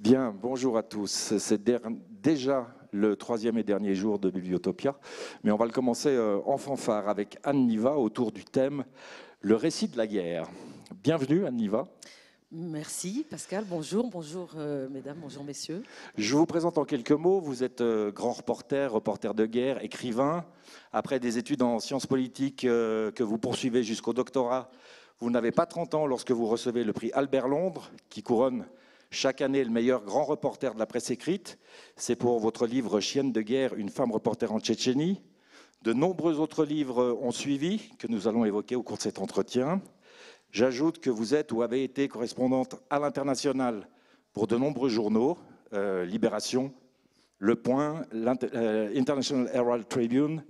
Bien, bonjour à tous. C'est déjà le troisième et dernier jour de Bibliotopia, mais on va le commencer euh, en fanfare avec Anne Niva autour du thème Le récit de la guerre. Bienvenue Anne Niva. Merci Pascal, bonjour, bonjour euh, mesdames, bonjour messieurs. Je vous présente en quelques mots, vous êtes euh, grand reporter, reporter de guerre, écrivain. Après des études en sciences politiques que vous poursuivez jusqu'au doctorat, vous n'avez pas 30 ans lorsque vous recevez le prix Albert Londres, qui couronne chaque année le meilleur grand reporter de la presse écrite. C'est pour votre livre Chienne de guerre, une femme reporter en Tchétchénie. De nombreux autres livres ont suivi, que nous allons évoquer au cours de cet entretien. J'ajoute que vous êtes ou avez été correspondante à l'international pour de nombreux journaux, euh, Libération, Le Point, euh, International Herald Tribune,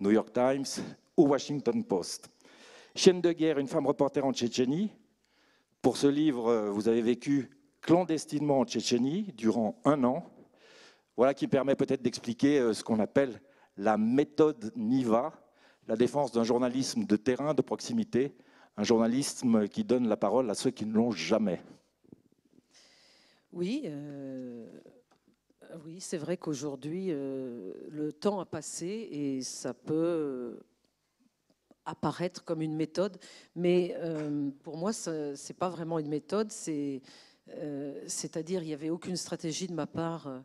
New York Times ou Washington Post. Chienne de guerre, une femme reporter en Tchétchénie. Pour ce livre, euh, vous avez vécu clandestinement en Tchétchénie durant un an. Voilà qui permet peut-être d'expliquer euh, ce qu'on appelle la méthode NIVA, la défense d'un journalisme de terrain, de proximité, un journalisme qui donne la parole à ceux qui ne l'ont jamais. Oui, euh, oui c'est vrai qu'aujourd'hui, euh, le temps a passé et ça peut apparaître comme une méthode, mais pour moi, ce n'est pas vraiment une méthode, c'est euh, c'est-à-dire, il n'y avait aucune stratégie de ma part. Euh,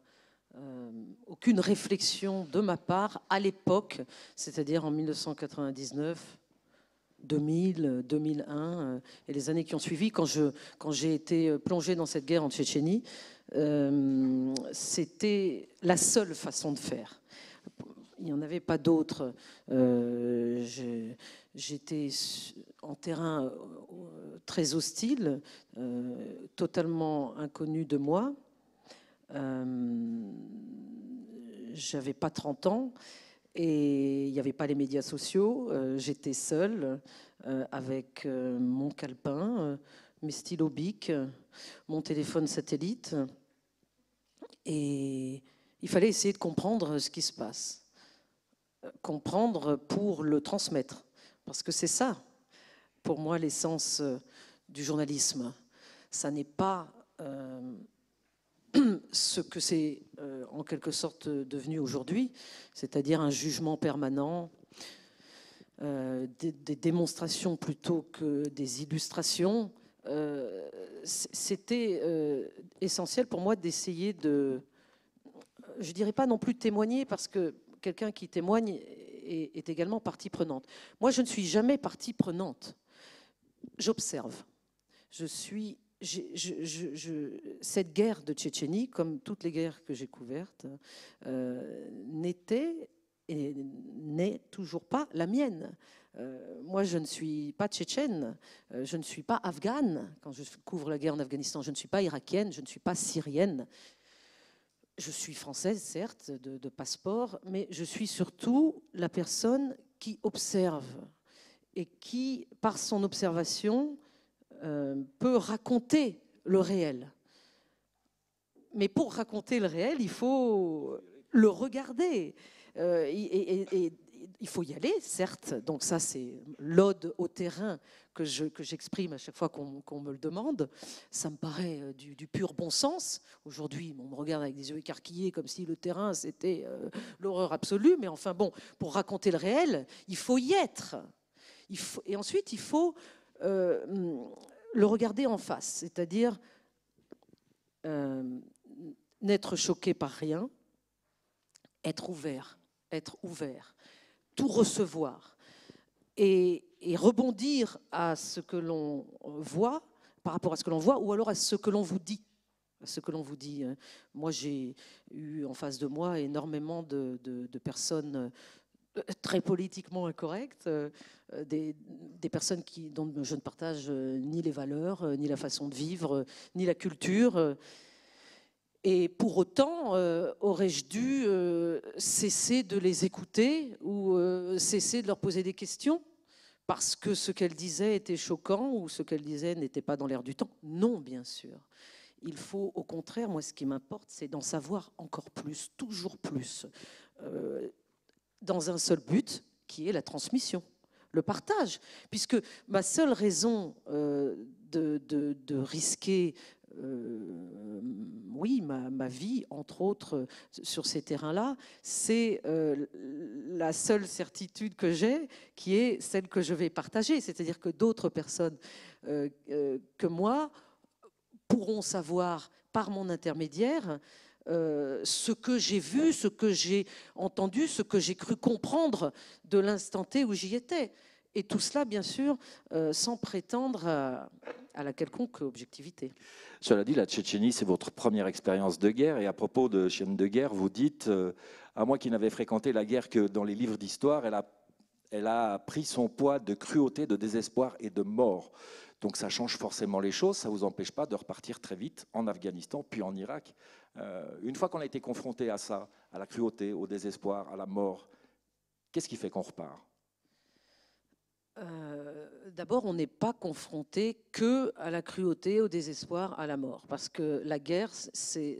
euh, aucune réflexion de ma part à l'époque, c'est-à-dire en 1999, 2000, 2001 et les années qui ont suivi, quand j'ai quand été plongé dans cette guerre en Tchétchénie, c'était la seule façon de faire. Il n'y en avait pas d'autre. J'étais en terrain très hostile, euh, totalement inconnu de moi. Euh, j'avais pas 30 ans et il n'y avait pas les médias sociaux. Euh, j'étais seule avec mon calepin, mes stylos bic, mon téléphone satellite. Et il fallait essayer de comprendre ce qui se passe. Comprendre pour le transmettre. Parce que c'est ça, pour moi, l'essence du journalisme. Ça n'est pas euh, ce que c'est euh, en quelque sorte devenu aujourd'hui, c'est-à-dire un jugement permanent, euh, des, démonstrations plutôt que des illustrations. C'était essentiel pour moi d'essayer de, je dirais pas non plus témoigner parce que quelqu'un qui témoigne est également partie prenante. Moi, je ne suis jamais partie prenante. J'observe suis, je, cette guerre de Tchétchénie, comme toutes les guerres que j'ai couvertes, euh, n'était et n'est toujours pas la mienne. Euh, moi, je ne suis pas tchétchène, euh, je ne suis pas afghane quand je couvre la guerre en Afghanistan, je ne suis pas irakienne, je ne suis pas syrienne. Je suis française, certes, de, de passeport, mais je suis surtout la personne qui observe et qui, par son observation, euh, peut raconter le réel. Mais pour raconter le réel, il faut le regarder. Euh, et, il faut y aller, certes. Donc ça, c'est l'ode au terrain que, j'exprime je, que à chaque fois qu'on, me le demande. Ça me paraît euh, du, pur bon sens. Aujourd'hui, on me regarde avec des yeux écarquillés comme si le terrain, c'était l'horreur absolue. Mais enfin bon, pour raconter le réel, il faut y être. Il faut, et ensuite, il faut le regarder en face, c'est-à-dire euh, n'être choqué par rien, être ouvert, être ouvert, tout recevoir et, rebondir à ce que l'on voit par rapport à ce que l'on voit ou alors à ce que l'on vous dit. ce que l'on vous dit. Hein. Moi, j'ai eu en face de moi énormément de, de personnes euh, très politiquement incorrectes, euh, euh, des, personnes qui, dont je ne partage ni les valeurs, ni la façon de vivre, ni la culture. Et pour autant, aurais-je dû cesser de les écouter ou cesser de leur poser des questions parce que ce qu'elles disaient était choquant ou ce qu'elles disaient n'était pas dans l'air du temps Non, bien sûr. Il faut, au contraire, moi, ce qui m'importe, c'est d'en savoir encore plus, toujours plus dans un seul but, qui est la transmission, le partage. Puisque ma seule raison euh, de, risquer, euh, oui, ma, vie, entre autres, sur ces terrains-là, c'est euh, la seule certitude que j'ai, qui est celle que je vais partager. C'est-à-dire que d'autres personnes que moi pourront savoir par mon intermédiaire euh, ce que j'ai vu, ce que j'ai entendu, ce que j'ai cru comprendre de l'instant T où j'y étais. Et tout cela, bien sûr, euh, sans prétendre à, la quelconque objectivité. Cela dit, la Tchétchénie, c'est votre première expérience de guerre. Et à propos de chaîne de guerre, vous dites, euh, à moi qui n'avais fréquenté la guerre que dans les livres d'histoire, elle a elle a pris son poids de cruauté, de désespoir et de mort. Donc ça change forcément les choses, ça ne vous empêche pas de repartir très vite en Afghanistan, puis en Irak. Euh, une fois qu'on a été confronté à ça, à la cruauté, au désespoir, à la mort, qu'est-ce qui fait qu'on repart euh, D'abord, on n'est pas confronté que à la cruauté, au désespoir, à la mort, parce que la guerre, c'est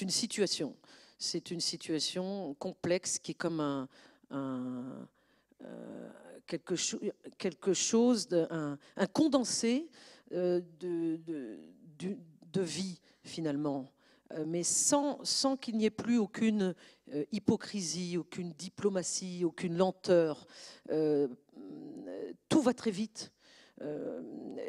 une situation. C'est une situation complexe qui est comme un euh, quelque, chose, un, condensé euh, de, vie, finalement euh, mais sans, qu'il n'y ait plus aucune hypocrisie, aucune diplomatie, aucune lenteur. tout va très vite.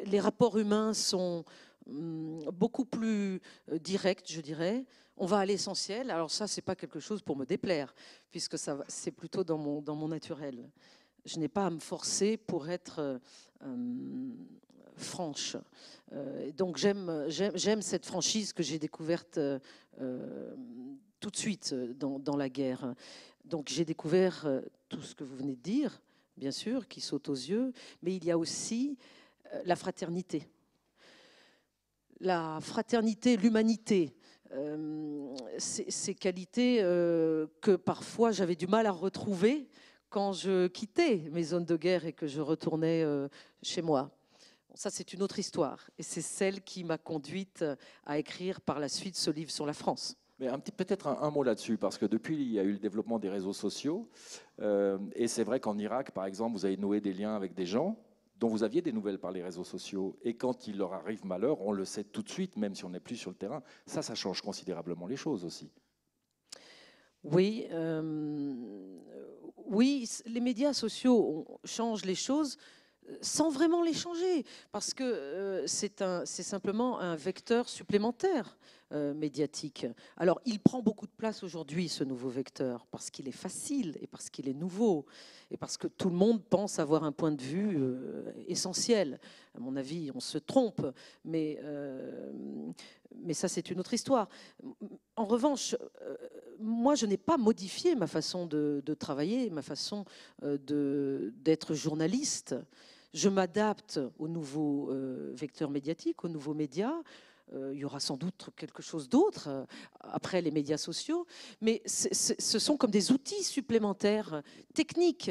les rapports humains sont hum, beaucoup plus directs, je dirais on va à l'essentiel. Alors ça, c'est pas quelque chose pour me déplaire, puisque ça, c'est plutôt dans mon, dans mon naturel. Je n'ai pas à me forcer pour être euh, euh, franche. Euh, donc j'aime, j'aime, cette franchise que j'ai découverte tout de suite dans, dans la guerre. Donc j'ai découvert tout ce que vous venez de dire, bien sûr, qui saute aux yeux, mais il y a aussi la fraternité. La fraternité, l'humanité, euh, ces, qualités euh, que parfois j'avais du mal à retrouver quand je quittais mes zones de guerre et que je retournais euh, chez moi. ça, c'est une autre histoire. Et c'est celle qui m'a conduite à écrire par la suite ce livre sur la France. Mais peut-être un, mot là-dessus, parce que depuis, il y a eu le développement des réseaux sociaux. et c'est vrai qu'en Irak, par exemple, vous avez noué des liens avec des gens dont vous aviez des nouvelles par les réseaux sociaux, et quand il leur arrive malheur, on le sait tout de suite, même si on n'est plus sur le terrain, ça, ça change considérablement les choses aussi. Oui, euh, oui, les médias sociaux changent les choses euh, sans vraiment les changer, parce que euh, c'est simplement un vecteur supplémentaire euh, médiatique. Alors, il prend beaucoup de place aujourd'hui, ce nouveau vecteur, parce qu'il est facile et parce qu'il est nouveau, et parce que tout le monde pense avoir un point de vue euh, essentiel. À mon avis, on se trompe, mais, euh, mais ça, c'est une autre histoire. En revanche, moi, je n'ai pas modifié ma façon de, travailler, ma façon d'être journaliste. Je m'adapte aux nouveaux vecteurs médiatiques, aux nouveaux médias. Euh, il y aura sans doute quelque chose d'autre euh, après les médias sociaux, mais ce sont comme des outils supplémentaires techniques.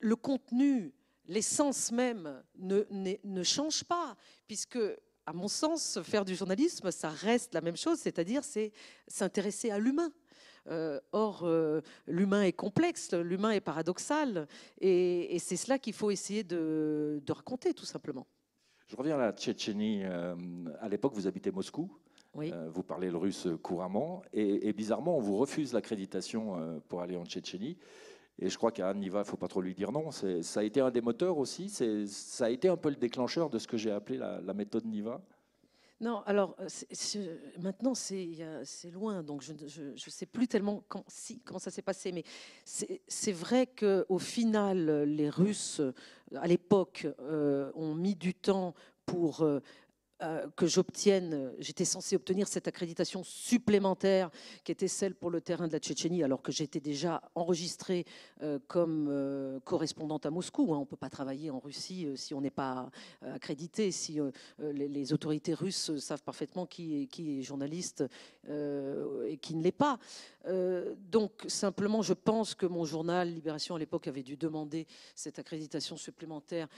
Le contenu, l'essence même ne, ne, change pas, puisque, à mon sens, faire du journalisme, ça reste la même chose, c'est-à-dire c'est s'intéresser à l'humain. Euh, or, l'humain est complexe, l'humain est paradoxal, et, c'est cela qu'il faut essayer de raconter, tout simplement. Je reviens à la Tchétchénie. Euh, à l'époque, vous habitez Moscou. Euh, vous parlez le russe couramment. Et, bizarrement, on vous refuse l'accréditation euh, pour aller en Tchétchénie. Et je crois qu'à Niva, il ne faut pas trop lui dire non. Ça a été un des moteurs aussi. Ça a été un peu le déclencheur de ce que j'ai appelé la méthode Niva. Non, alors euh, maintenant c'est loin, donc je ne sais plus tellement quand, si, comment ça s'est passé, mais c'est vrai qu'au final, les Russes, à l'époque, euh, ont mis du temps pour euh, euh, que j'obtienne, euh, j'étais censé obtenir cette accréditation supplémentaire qui était celle pour le terrain de la Tchétchénie, alors que j'étais déjà enregistrée euh, comme correspondante à Moscou. Hein. On ne peut pas travailler en Russie si on n'est pas accrédité, si les, autorités russes savent parfaitement qui est, journaliste et qui ne l'est pas. donc simplement, je pense que mon journal Libération à l'époque avait dû demander cette accréditation supplémentaire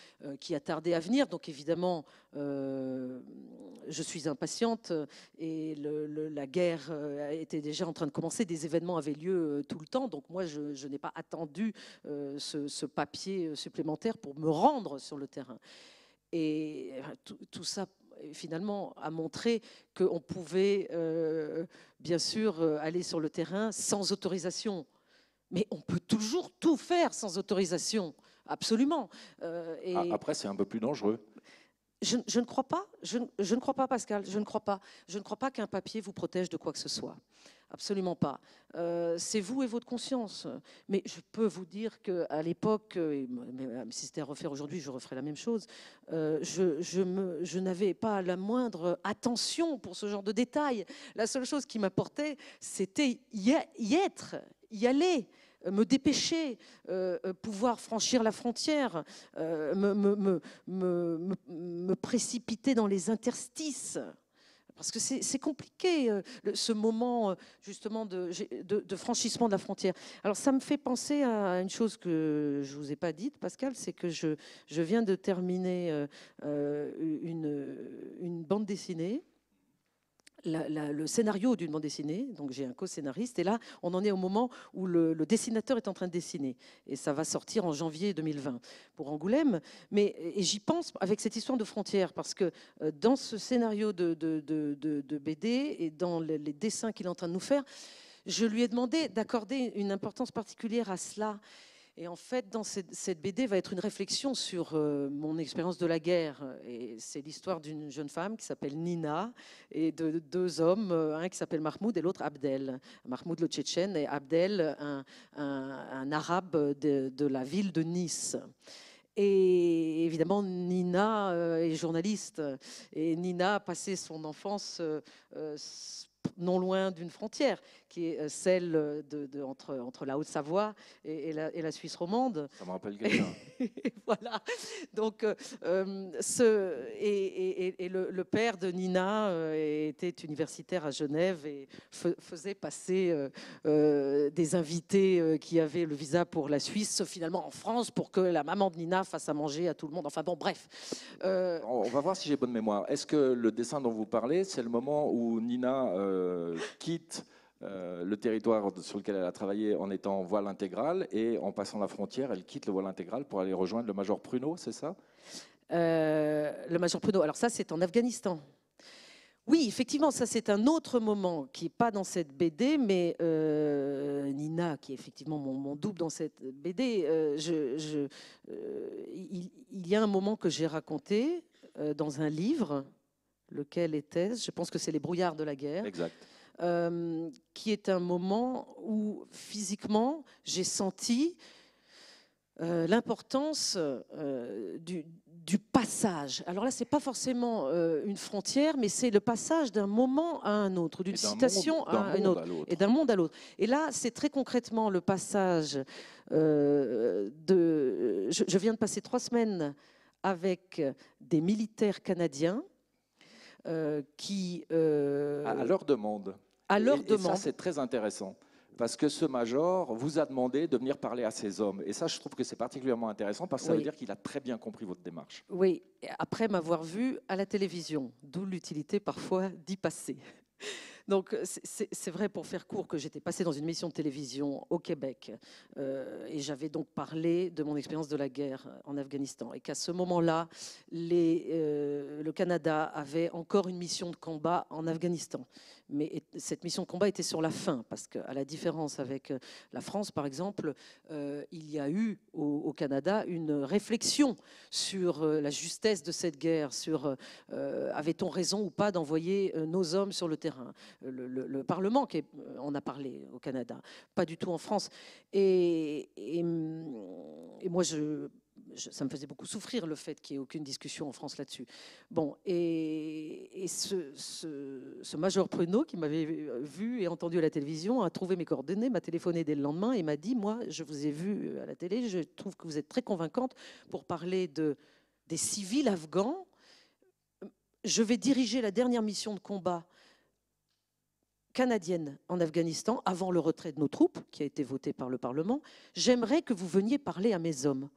qui a tardé à venir. Donc évidemment je suis impatiente et la guerre euh, était déjà en train de commencer. Des événements avaient lieu euh, tout le temps. Donc moi, je, n'ai pas attendu euh, ce, papier supplémentaire pour me rendre sur le terrain. Et tout, ça finalement a montré qu'on pouvait bien sûr aller sur le terrain sans autorisation. Mais on peut toujours tout faire sans autorisation, absolument. et... Ah, après, c'est un peu plus dangereux je, ne crois pas, je, ne crois pas, Pascal, je ne crois pas. Je ne crois pas qu'un papier vous protège de quoi que ce soit. Absolument pas. Euh, c'est vous et votre conscience. Mais je peux vous dire qu'à l'époque, euh, euh, si c'était à refaire aujourd'hui, je referais la même chose. je, n'avais pas la moindre attention pour ce genre de détails. La seule chose qui m'apportait, c'était y, être, y aller. Euh, me dépêcher, euh, euh, pouvoir franchir la frontière, me, précipiter dans les interstices parce que c'est compliqué, ce moment justement de, de, franchissement de la frontière. Alors ça me fait penser à une chose que je ne vous ai pas dite, Pascal, c'est que je, je, viens de terminer une, une, bande dessinée le scénario d'une bande dessinée. Donc j'ai un co-scénariste. Et là, on en est au moment où le, dessinateur est en train de dessiner. Et ça va sortir en janvier 2020 pour Angoulême. Mais j'y pense avec cette histoire de frontières, parce que euh, dans ce scénario de, de, BD et dans les dessins qu'il est en train de nous faire, je lui ai demandé d'accorder une importance particulière à cela. Et en fait, dans cette, BD va être une réflexion sur euh, mon expérience de la guerre. Et c'est l'histoire d'une jeune femme qui s'appelle Nina et de, deux hommes, euh, un qui s'appelle Mahmoud et l'autre Abdel. Mahmoud le Tchétchène et Abdel, un, un, arabe de, de la ville de Nice. Et évidemment, Nina euh, est journaliste. Et Nina a passé son enfance non loin d'une frontière qui est euh, celle euh, de, entre, entre la Haute-Savoie et, la, Suisse romande. Ça me rappelle quelqu'un. voilà. Donc, euh, ce, et, le, père de Nina était universitaire à Genève et faisait passer des invités qui avaient le visa pour la Suisse, finalement en France, pour que la maman de Nina fasse à manger à tout le monde. Enfin bon, bref. On va voir si j'ai bonne mémoire. Est-ce que le dessin dont vous parlez, c'est le moment où Nina quitte euh, le territoire sur lequel elle a travaillé en étant en voile intégrale et en passant la frontière, elle quitte le voile intégral pour aller rejoindre le Major Pruneau, c'est ça euh, Le Major Pruneau, alors ça c'est en Afghanistan. Oui, effectivement, ça c'est un autre moment qui n'est pas dans cette BD, mais euh, Nina, qui est effectivement mon, double dans cette BD, il, y a un moment que j'ai raconté dans un livre, lequel était Je pense que c'est Les brouillards de la guerre. Exact euh, qui est un moment où physiquement j'ai senti euh, l'importance euh, du, passage. Alors là, ce n'est pas forcément une frontière, mais c'est le passage d'un moment à un autre, d'une citation à un, autre, et d'un monde à l'autre. Et là, c'est très concrètement le passage de... Je, je, viens de passer trois semaines avec des militaires canadiens qui... à leur demande ça, c'est très intéressant parce que ce major vous a demandé de venir parler à ces hommes. Et ça, je trouve que c'est particulièrement intéressant parce que ça veut dire qu'il a très bien compris votre démarche. Oui, après m'avoir vu à la télévision, d'où l'utilité parfois d'y passer. Donc, c'est vrai pour faire court que j'étais passée dans une mission de télévision au Québec euh, et j'avais donc parlé de mon expérience de la guerre en Afghanistan et qu'à ce moment-là, euh, le Canada avait encore une mission de combat en Afghanistan mais cette mission de combat était sur la fin, parce qu'à la différence avec euh, la France, par exemple, euh, il y a eu au, Canada une réflexion sur euh, la justesse de cette guerre, sur avait-on raison ou pas d'envoyer nos hommes sur le terrain. Le, Parlement qui en a parlé au Canada, pas du tout en France. et moi, je ça me faisait beaucoup souffrir le fait qu'il n'y ait aucune discussion en France là-dessus. Bon, et, ce, major Pruneau, qui m'avait vu et entendu à la télévision, a trouvé mes coordonnées, m'a téléphoné dès le lendemain et m'a dit Moi, je vous ai vu à la télé, je trouve que vous êtes très convaincante pour parler de, des civils afghans. Je vais diriger la dernière mission de combat canadienne en Afghanistan avant le retrait de nos troupes, qui a été voté par le Parlement, j'aimerais que vous veniez parler à mes hommes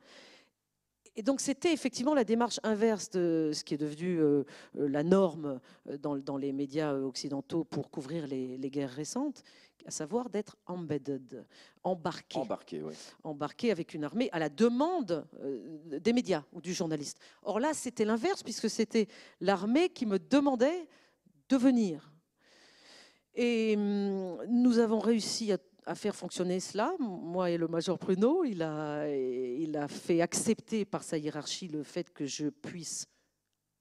et donc c'était effectivement la démarche inverse de ce qui est devenu euh, la norme euh, dans, les médias euh, occidentaux pour couvrir les, guerres récentes, à savoir d'être embedded, embarqué. Embarqué, oui. Embarqué avec une armée à la demande des médias ou du journaliste. Or là, c'était l'inverse, puisque c'était l'armée qui me demandait de venir. Et hum, nous avons réussi à à faire fonctionner cela, moi et le major Pruneau, il a, il a fait accepter par sa hiérarchie le fait que je puisse,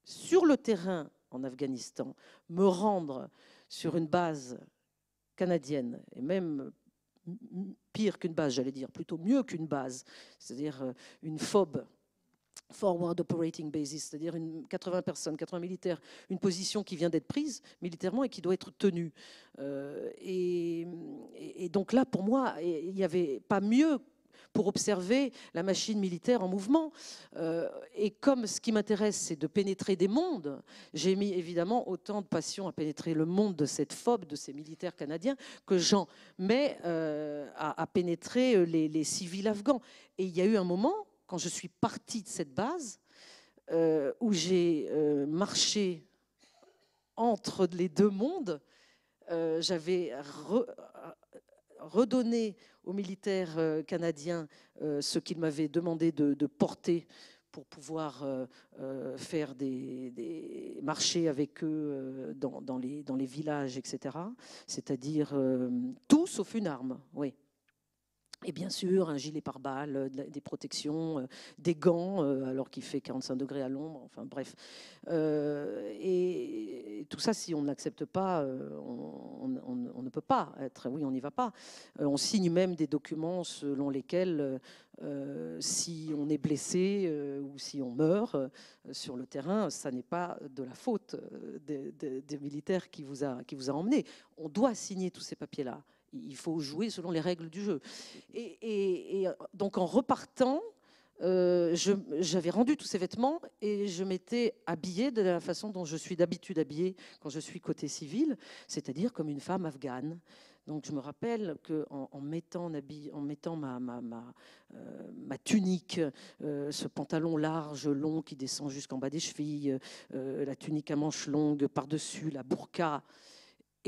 sur le terrain en Afghanistan, me rendre sur une base canadienne, et même pire qu'une base, j'allais dire, plutôt mieux qu'une base, c'est-à-dire euh, une phobe forward operating basis, c'est-à-dire 80 personnes, 80 militaires, une position qui vient d'être prise militairement et qui doit être tenue. Euh, et, donc là, pour moi, il n'y avait pas mieux pour observer la machine militaire en mouvement. Euh, et comme ce qui m'intéresse, c'est de pénétrer des mondes, j'ai mis évidemment autant de passion à pénétrer le monde de cette phobe, de ces militaires canadiens, que j'en mets euh, à, pénétrer les civils afghans. Et il y a eu un moment quand je suis partie de cette base, euh, où j'ai euh, marché entre les deux mondes, euh, j'avais redonné aux militaires canadiens ce qu'ils m'avaient demandé de, porter pour pouvoir faire des, marchés avec eux dans, les, dans les, villages, etc. C'est-à-dire tout sauf une arme, oui. Et bien sûr, un gilet pare-balles, euh, des protections, euh, des gants, euh, alors qu'il fait 45 degrés à l'ombre, enfin bref. et, tout ça, si on n'accepte pas, on, ne peut pas être, oui, on n'y va pas. on signe même des documents selon lesquels, si on est blessé ou si on meurt sur le terrain, ça n'est pas de la faute des, des militaires qui vous a, qui vous a emmené. On doit signer tous ces papiers-là il faut jouer selon les règles du jeu. Et, donc en repartant, euh, j'avais rendu tous ces vêtements et je m'étais habillée de la façon dont je suis d'habitude habillée quand je suis côté civil, c'est-à-dire comme une femme afghane. Donc je me rappelle qu'en en, mettant, ma, euh, tunique, euh, ce pantalon large, long, qui descend jusqu'en bas des chevilles, la tunique à manches longues par-dessus, la burqa,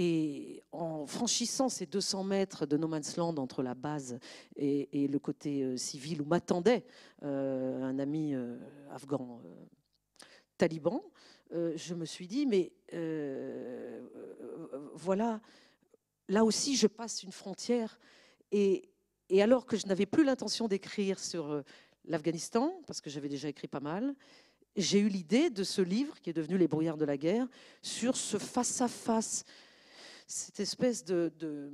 et en franchissant ces 200 mètres de No Man's Land entre la base et, le côté euh, civil où m'attendait euh, un ami euh, afghan taliban, je me suis dit, mais voilà, là aussi, je passe une frontière. Et, alors que je n'avais plus l'intention d'écrire sur l'Afghanistan, parce que j'avais déjà écrit pas mal, j'ai eu l'idée de ce livre, qui est devenu Les brouillards de la guerre, sur ce face-à-face face à face cette espèce de,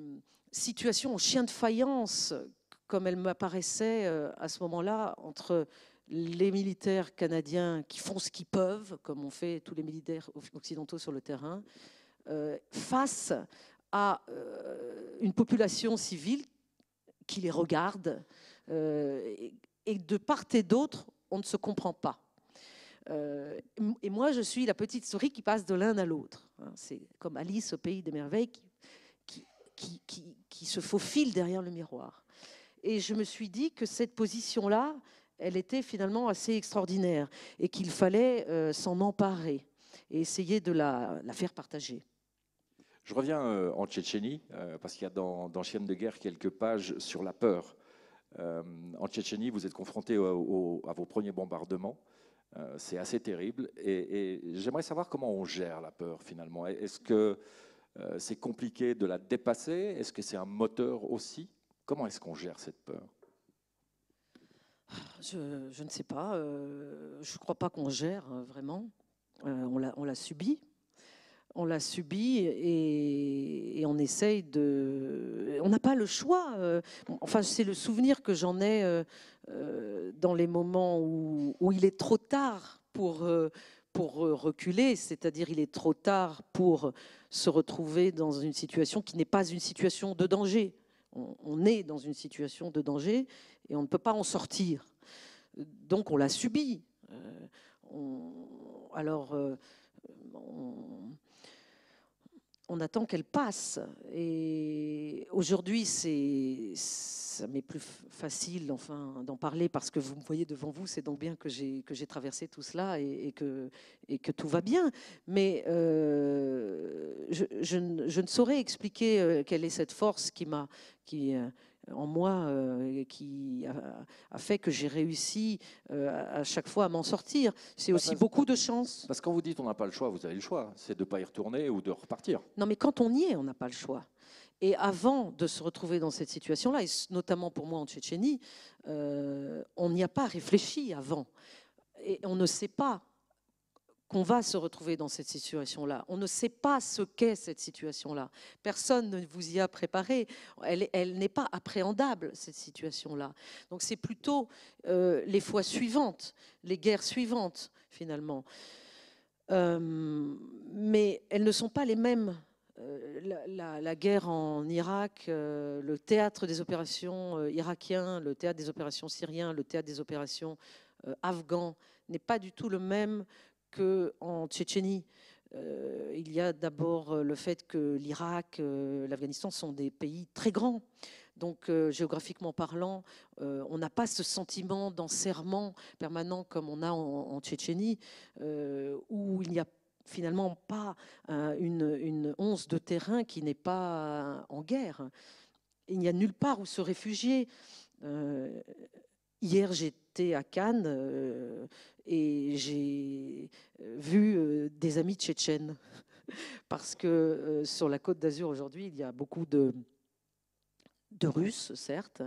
situation en chien de faïence, comme elle m'apparaissait euh, à ce moment-là, entre les militaires canadiens qui font ce qu'ils peuvent, comme ont fait tous les militaires occidentaux sur le terrain, euh, face à euh, une population civile qui les regarde. et de part et d'autre, on ne se comprend pas. Euh, et moi, je suis la petite souris qui passe de l'un à l'autre. Hein. C'est comme Alice au pays des merveilles qui, qui, qui, se faufile derrière le miroir. Et je me suis dit que cette position-là, elle était finalement assez extraordinaire et qu'il fallait euh, s'en emparer et essayer de la, la faire partager. Je reviens euh, en Tchétchénie, parce qu'il y a dans, dans Chienne de guerre quelques pages sur la peur. en Tchétchénie, vous êtes confronté à vos premiers bombardements. Euh, c'est assez terrible. Et, j'aimerais savoir comment on gère la peur finalement. Est-ce que euh, c'est compliqué de la dépasser Est-ce que c'est un moteur aussi Comment est-ce qu'on gère cette peur ah, je, ne sais pas. Euh, je ne crois pas qu'on gère hein, vraiment. on la subit on l'a subi et, on essaye de. On n'a pas le choix. Euh, enfin, c'est le souvenir que j'en ai euh, euh, dans les moments où, il est trop tard pour, pour reculer, c'est-à-dire il est trop tard pour se retrouver dans une situation qui n'est pas une situation de danger. On, est dans une situation de danger et on ne peut pas en sortir. Donc on l'a subi. alors on attend qu'elle passe. Et aujourd'hui, c'est, ça m'est plus facile enfin, d'en parler parce que vous me voyez devant vous, c'est donc bien que j'ai, traversé tout cela et, que, et que tout va bien. Mais euh, je, je, ne saurais expliquer euh, quelle est cette force qui m'a, qui, euh, en moi euh, qui a, fait que j'ai réussi euh, à chaque fois à m'en sortir. C'est bah, aussi beaucoup de chance. Parce que quand vous dites on n'a pas le choix, vous avez le choix. C'est de ne pas y retourner ou de repartir. Non, mais quand on y est, on n'a pas le choix. Et avant de se retrouver dans cette situation-là, et notamment pour moi en Tchétchénie, euh, on n'y a pas réfléchi avant. Et on ne sait pas qu'on va se retrouver dans cette situation-là. On ne sait pas ce qu'est cette situation-là. Personne ne vous y a préparé. Elle, n'est pas appréhendable, cette situation-là. Donc c'est plutôt euh, les fois suivantes, les guerres suivantes, finalement. Euh, mais elles ne sont pas les mêmes. Euh, la, guerre en Irak, le théâtre des opérations irakiens, le théâtre des opérations syriens, le théâtre des opérations afghans n'est pas du tout le même en Tchétchénie, euh, il y a d'abord euh, le fait que l'Irak, euh, l'Afghanistan sont des pays très grands. Donc, géographiquement parlant, on n'a pas ce sentiment d'enserrement permanent comme on a en, Tchétchénie, où il n'y a finalement pas une, une, once de terrain qui n'est pas en guerre. Il n'y a nulle part où se réfugier. hier, j'ai à Cannes euh, et j'ai euh, vu euh, des amis tchétchènes. Parce que sur la côte d'Azur aujourd'hui, il y a beaucoup de, de Russes, certes,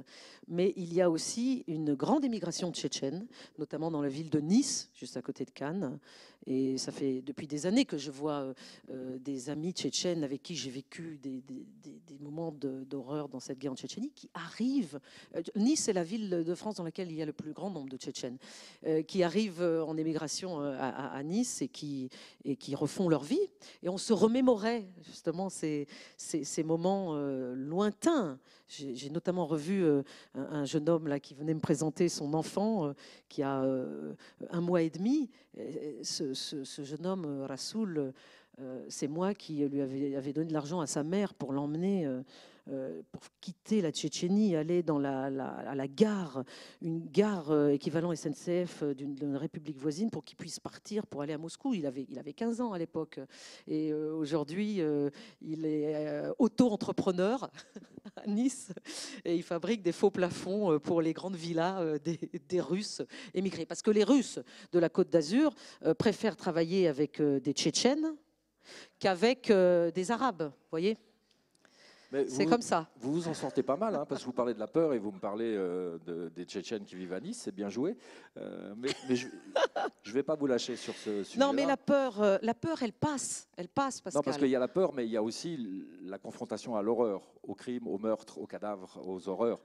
mais il y a aussi une grande émigration tchétchène, notamment dans la ville de Nice, juste à côté de Cannes. Et ça fait depuis des années que je vois euh, des amis tchétchènes avec qui j'ai vécu des, moments d'horreur dans cette guerre en Tchétchénie qui arrivent. Euh, nice est la ville de France dans laquelle il y a le plus grand nombre de Tchétchènes, euh, qui arrivent en émigration à, Nice et qui, refont leur vie. Et on se remémorait justement ces, moments lointains j'ai notamment revu euh, un, jeune homme là, qui venait me présenter son enfant, euh, qui a euh, un mois et demi. ce, jeune homme, Rassoul, c'est moi qui lui avais, avait donné de l'argent à sa mère pour l'emmener, pour quitter la Tchétchénie, aller dans la, à la gare, une gare équivalent SNCF d'une république voisine, pour qu'il puisse partir pour aller à Moscou. Il avait, il avait 15 ans à l'époque. Et aujourd'hui, il est auto-entrepreneur Nice et ils fabriquent des faux plafonds euh, pour les grandes villas euh, des, des Russes émigrés. Parce que les Russes de la Côte d'Azur euh, préfèrent travailler avec des Tchétchènes qu'avec des Arabes, voyez c'est comme ça. Vous vous en sortez pas mal, hein, parce que vous parlez de la peur et vous me parlez euh, des Tchétchènes qui vivent à Nice, c'est bien joué. Euh, mais, je ne vais pas vous lâcher sur ce sujet. Non, mais la peur, euh, la peur, elle passe, elle passe. Non, parce qu'il y a la peur, mais il y a aussi la confrontation à l'horreur, au crime, au meurtre, au cadavre, aux horreurs.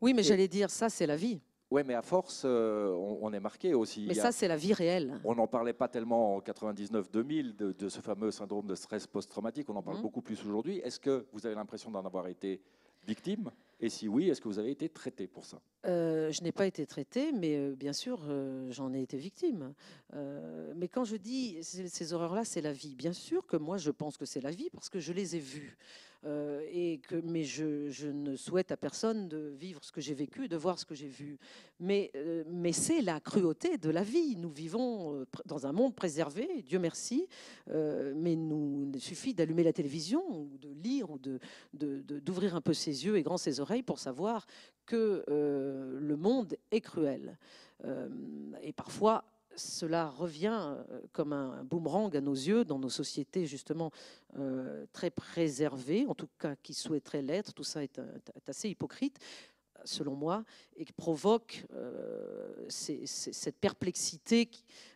oui, mais j'allais dire, ça, c'est la vie. Oui, mais à force, euh, on, est marqué aussi. Mais ça, c'est la vie réelle. On n'en parlait pas tellement en 99-2000 de, ce fameux syndrome de stress post-traumatique. On en parle mmh. beaucoup plus aujourd'hui. Est-ce que vous avez l'impression d'en avoir été victime Et si oui, est-ce que vous avez été traité pour ça euh, Je n'ai pas été traité, mais euh, bien sûr, j'en ai été victime. mais quand je dis ces horreurs-là, c'est la vie. Bien sûr que moi, je pense que c'est la vie parce que je les ai vues. Euh, et que, mais je, ne souhaite à personne de vivre ce que j'ai vécu, de voir ce que j'ai vu. Mais, euh, mais c'est la cruauté de la vie. Nous vivons euh, dans un monde préservé, Dieu merci, mais nous, il suffit d'allumer la télévision ou de lire ou d'ouvrir un peu ses yeux et grand ses oreilles pour savoir que le monde est cruel et parfois cela revient euh, comme un boomerang à nos yeux dans nos sociétés justement euh, très préservées, en tout cas qui souhaiteraient l'être. Tout ça est, assez hypocrite selon moi, et qui provoque euh, cette perplexité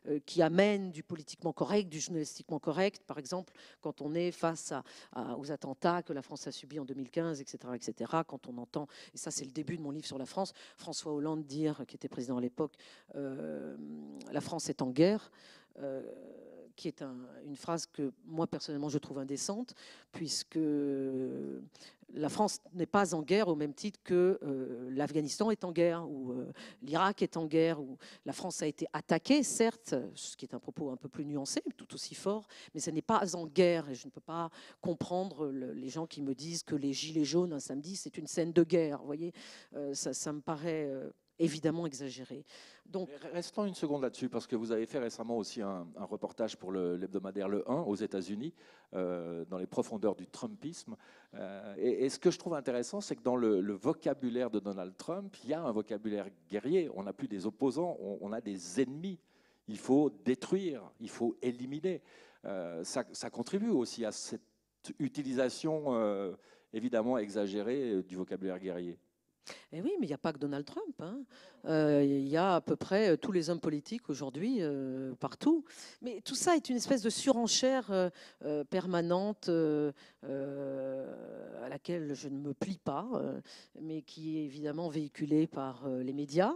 euh, qui, amène du politiquement correct, du journalistiquement correct, par exemple, quand on est face à, aux attentats que la France a subis en 2015, etc., etc., quand on entend, et ça c'est le début de mon livre sur la France, François Hollande dire, qui était président à l'époque, euh, la France est en guerre qui est une phrase que moi personnellement je trouve indécente, puisque euh, la France n'est pas en guerre au même titre que euh, l'Afghanistan est en guerre ou euh, l'Irak est en guerre ou la France a été attaquée, certes, ce qui est un propos un peu plus nuancé, tout aussi fort, mais ce n'est pas en guerre et je ne peux pas comprendre les gens qui me disent que les gilets jaunes un samedi c'est une scène de guerre. Vous voyez, ça, me paraît évidemment exagéré. Donc... Restons une seconde là-dessus, parce que vous avez fait récemment aussi un, reportage pour l'hebdomadaire le, 1 aux États-Unis, euh, dans les profondeurs du Trumpisme. Euh, et, ce que je trouve intéressant, c'est que dans le, vocabulaire de Donald Trump, il y a un vocabulaire guerrier. On n'a plus des opposants, on, a des ennemis. Il faut détruire, il faut éliminer. Euh, ça, contribue aussi à cette utilisation évidemment exagérée du vocabulaire guerrier. Eh oui, mais il n'y a pas que Donald Trump. Hein. Euh, il y a à peu près euh, tous les hommes politiques aujourd'hui, euh, partout. Mais tout ça est une espèce de surenchère permanente à laquelle je ne me plie pas, mais qui est évidemment véhiculée par les médias.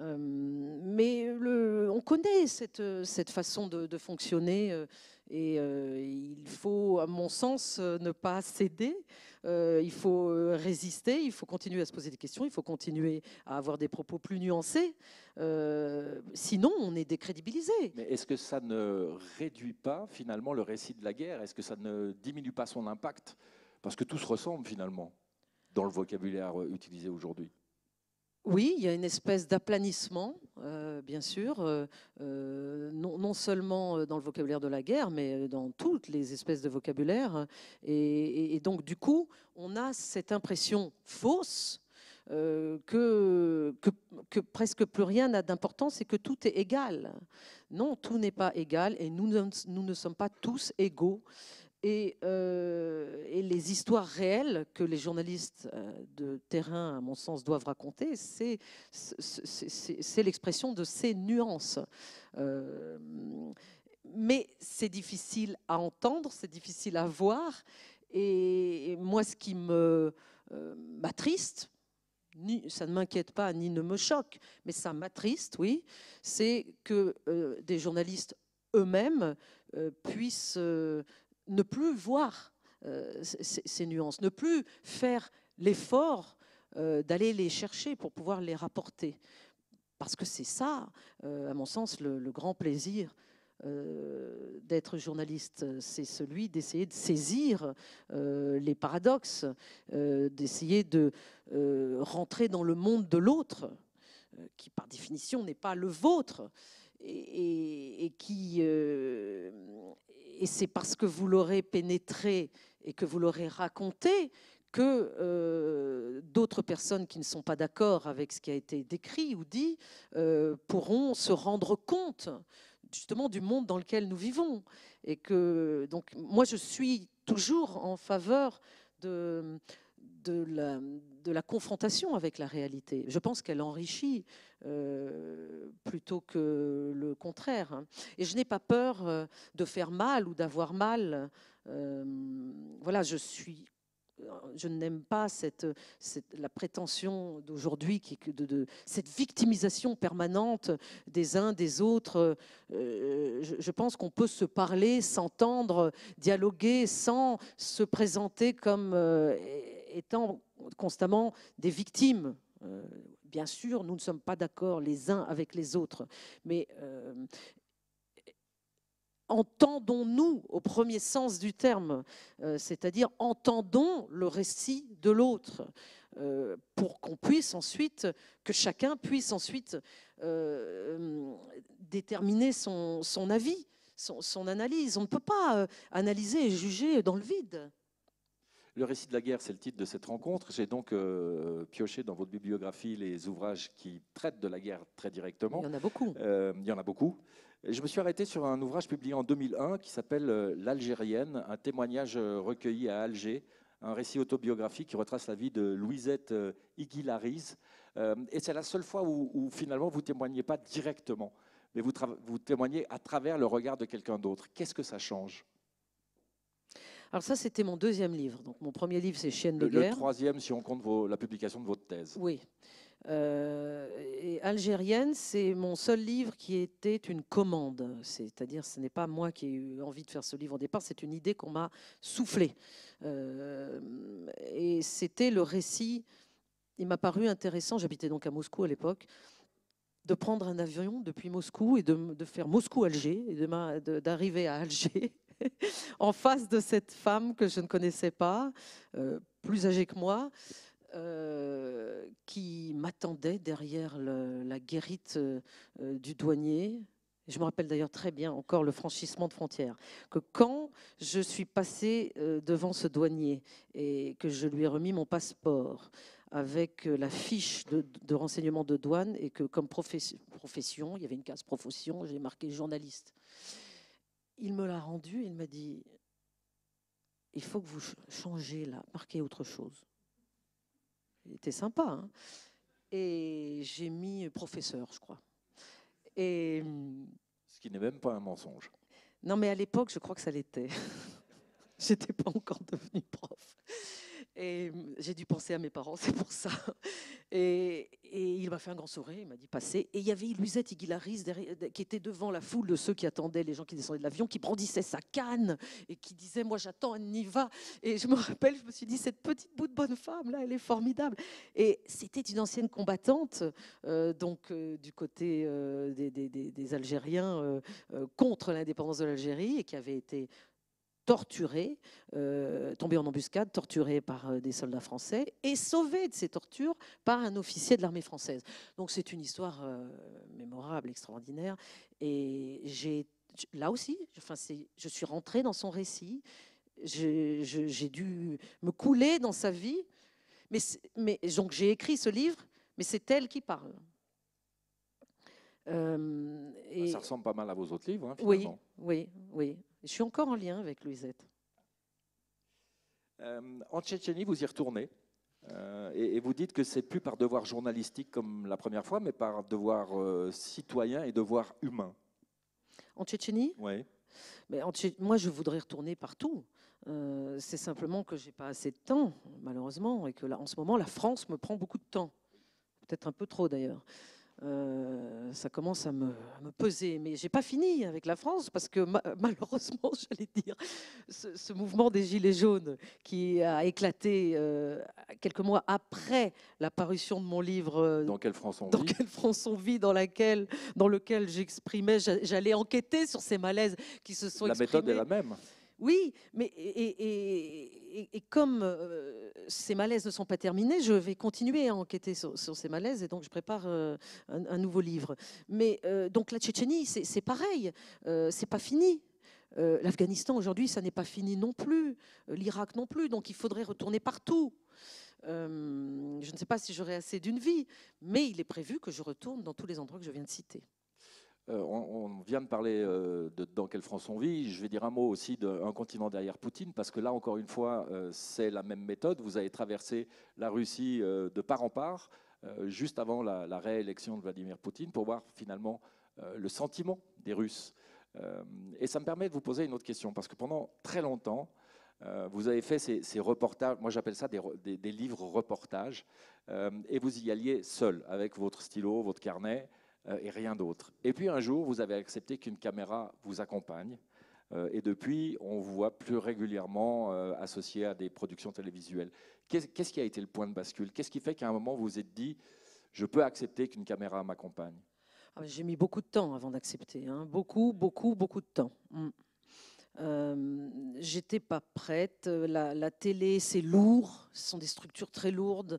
mais on connaît cette, cette façon de fonctionner et il faut, à mon sens, ne pas céder euh, il faut euh, résister, il faut continuer à se poser des questions, il faut continuer à avoir des propos plus nuancés. Euh, sinon, on est décrédibilisé. Mais est-ce que ça ne réduit pas finalement le récit de la guerre Est-ce que ça ne diminue pas son impact Parce que tout se ressemble finalement dans le vocabulaire utilisé aujourd'hui. Oui, il y a une espèce d'aplanissement, euh, bien sûr, euh, euh, non, seulement dans le vocabulaire de la guerre, mais dans toutes les espèces de vocabulaire. Et, donc, du coup, on a cette impression fausse que, presque plus rien n'a d'importance et que tout est égal. Non, tout n'est pas égal et nous ne sommes pas tous égaux. Euh, et, les histoires réelles que les journalistes euh, de terrain, à mon sens, doivent raconter, c'est, l'expression de ces nuances. Euh, mais c'est difficile à entendre, c'est difficile à voir. Et, moi, ce qui me, m'attriste, ça ne m'inquiète pas, ni ne me choque, mais ça m'attriste, oui, c'est que des journalistes eux-mêmes puissent ne plus voir euh, ces, nuances, ne plus faire l'effort euh, d'aller les chercher pour pouvoir les rapporter. Parce que c'est ça, euh, à mon sens, le, grand plaisir d'être journaliste, c'est celui d'essayer de saisir les paradoxes, d'essayer de rentrer dans le monde de l'autre, qui par définition n'est pas le vôtre, et, et qui, et c'est parce que vous l'aurez pénétré et que vous l'aurez raconté que euh, d'autres personnes qui ne sont pas d'accord avec ce qui a été décrit ou dit euh, pourront se rendre compte justement du monde dans lequel nous vivons. Et que, donc, moi, je suis toujours en faveur de, de la, confrontation avec la réalité. Je pense qu'elle enrichit euh, plutôt que le contraire. Hein. Et je n'ai pas peur euh, de faire mal ou d'avoir mal. Euh, voilà, je suis je n'aime pas cette, la prétention d'aujourd'hui, de, cette victimisation permanente des uns des autres. je, pense qu'on peut se parler, s'entendre, dialoguer sans se présenter comme étant constamment des victimes. Euh, bien sûr, nous ne sommes pas d'accord les uns avec les autres, mais euh, entendons-nous au premier sens du terme, euh, c'est-à-dire entendons le récit de l'autre pour qu'on puisse ensuite, que chacun puisse ensuite déterminer son, avis, son, analyse. On ne peut pas analyser et juger dans le vide. Le récit de la guerre, c'est le titre de cette rencontre. J'ai donc euh, pioché dans votre bibliographie les ouvrages qui traitent de la guerre très directement. Il y en a beaucoup. Euh, il y en a beaucoup. je me suis arrêté sur un ouvrage publié en 2001 qui s'appelle euh, L'Algérienne, un témoignage recueilli à Alger, un récit autobiographique qui retrace la vie de Louisette Iguilariz. et c'est la seule fois où, finalement vous témoignez pas directement, mais vous témoignez à travers le regard de quelqu'un d'autre. Qu'est-ce que ça change alors ça, c'était mon deuxième livre. Donc mon premier livre, c'est Chienne de guerre. Le troisième, si on compte la publication de votre thèse. Oui. Euh, et Algérienne, c'est mon seul livre qui était une commande. C'est-à-dire, ce n'est pas moi qui ai eu envie de faire ce livre au départ, c'est une idée qu'on m'a soufflée. Euh, et c'était le récit, il m'a paru intéressant, j'habitais donc à Moscou à l'époque, de prendre un avion depuis Moscou et de, faire Moscou-Alger, et d'arriver à Alger en face de cette femme que je ne connaissais pas, euh, plus âgée que moi, euh, qui m'attendait derrière la guérite euh, du douanier. Je me rappelle d'ailleurs très bien encore le franchissement de frontières. Que quand je suis passée devant ce douanier et que je lui ai remis mon passeport avec la fiche de, de renseignement de douane et que comme profession, il y avait une case profession, j'ai marqué journaliste il me l'a rendu, il m'a dit, il faut que vous changez là, marquez autre chose. Il était sympa. Hein. et j'ai mis professeur, je crois. Et... Ce qui n'est même pas un mensonge. Non, mais à l'époque, je crois que ça l'était. J'étais pas encore devenue prof. Et j'ai dû penser à mes parents, c'est pour ça. Et, il m'a fait un grand sourire, il m'a dit passez. Et il y avait Ilusette Iguilaris qui était devant la foule de ceux qui attendaient, les gens qui descendaient de l'avion, qui brandissait sa canne et qui disait Moi j'attends, elle n'y va. Et je me rappelle, je me suis dit Cette petite bout de bonne femme, là, elle est formidable. Et c'était une ancienne combattante, euh, donc euh, du côté euh, des, Algériens contre l'indépendance de l'Algérie et qui avait été torturé, euh, tombé en embuscade, torturé par euh, des soldats français et sauvé de ces tortures par un officier de l'armée française. Donc c'est une histoire euh, mémorable, extraordinaire. Et j'ai là aussi, enfin, je suis rentrée dans son récit. J'ai dû me couler dans sa vie. Mais, donc j'ai écrit ce livre, mais c'est elle qui parle. Ah, ça ressemble pas mal à vos autres livres. Hein, finalement. oui, oui, oui. Je suis encore en lien avec Louisette. Euh, en Tchétchénie, vous y retournez euh, et, vous dites que c'est plus par devoir journalistique comme la première fois, mais par devoir euh, citoyen et devoir humain. En Tchétchénie Oui. Mais moi, je voudrais retourner partout. c'est simplement que j'ai pas assez de temps, malheureusement, et que là, en ce moment, la France me prend beaucoup de temps. Peut-être un peu trop d'ailleurs. Euh, ça commence à me, peser. Mais j'ai pas fini avec la France parce que malheureusement, j'allais dire, ce, mouvement des Gilets jaunes qui a éclaté euh, quelques mois après la parution de mon livre euh, Dans quelle France on vit Dans quelle France on vit, dans, laquelle, dans lequel j'exprimais, j'allais enquêter sur ces malaises qui se sont la exprimés. La méthode est la même. Oui, mais et, comme euh, ces malaises ne sont pas terminés, je vais continuer à enquêter sur, ces malaises et donc je prépare euh, un, nouveau livre. Mais euh, donc la Tchétchénie, c'est pareil, c'est pas fini. L'Afghanistan aujourd'hui, ça n'est pas fini non plus. L'Irak non plus. Donc il faudrait retourner partout. je ne sais pas si j'aurai assez d'une vie, mais il est prévu que je retourne dans tous les endroits que je viens de citer. Euh, on, vient de parler euh, de dans quelle France on vit. Je vais dire un mot aussi d'un continent derrière Poutine, parce que là, encore une fois, euh, c'est la même méthode. Vous avez traversé la Russie de part en part, juste avant la, réélection de Vladimir Poutine, pour voir finalement le sentiment des Russes. et ça me permet de vous poser une autre question, parce que pendant très longtemps, vous avez fait ces, reportages, moi j'appelle ça des livres reportages, et vous y alliez seul, avec votre stylo, votre carnet. Euh, et rien d'autre. Et puis un jour, vous avez accepté qu'une caméra vous accompagne. Euh, et depuis, on vous voit plus régulièrement euh, associé à des productions télévisuelles. Qu'est-ce qui a été le point de bascule Qu'est-ce qui fait qu'à un moment, vous vous êtes dit, je peux accepter qu'une caméra m'accompagne ah, J'ai mis beaucoup de temps avant d'accepter. Hein. Beaucoup, beaucoup, beaucoup de temps. Mm. Euh, J'étais pas prête. La, télé, c'est lourd. Ce sont des structures très lourdes.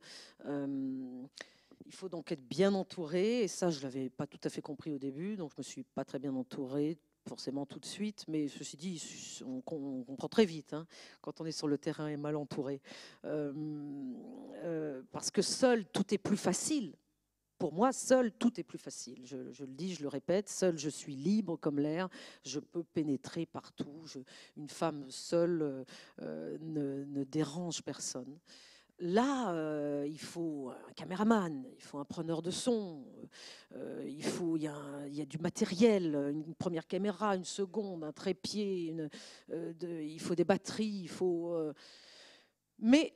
Il faut donc être bien entouré, et ça, je ne l'avais pas tout à fait compris au début, donc je ne me suis pas très bien entouré forcément tout de suite, mais ceci dit, on, comprend très vite hein, quand on est sur le terrain et mal entouré. Euh, euh, parce que seul, tout est plus facile. Pour moi, seul, tout est plus facile. Je, le dis, je le répète, seul, je suis libre comme l'air, je peux pénétrer partout. une femme seule euh, ne, dérange personne. Là, euh, il faut un caméraman, il faut un preneur de son, euh, euh, il, faut, il, y a il y du matériel, une première caméra, une seconde, un trépied, il faut des batteries, il faut. Mais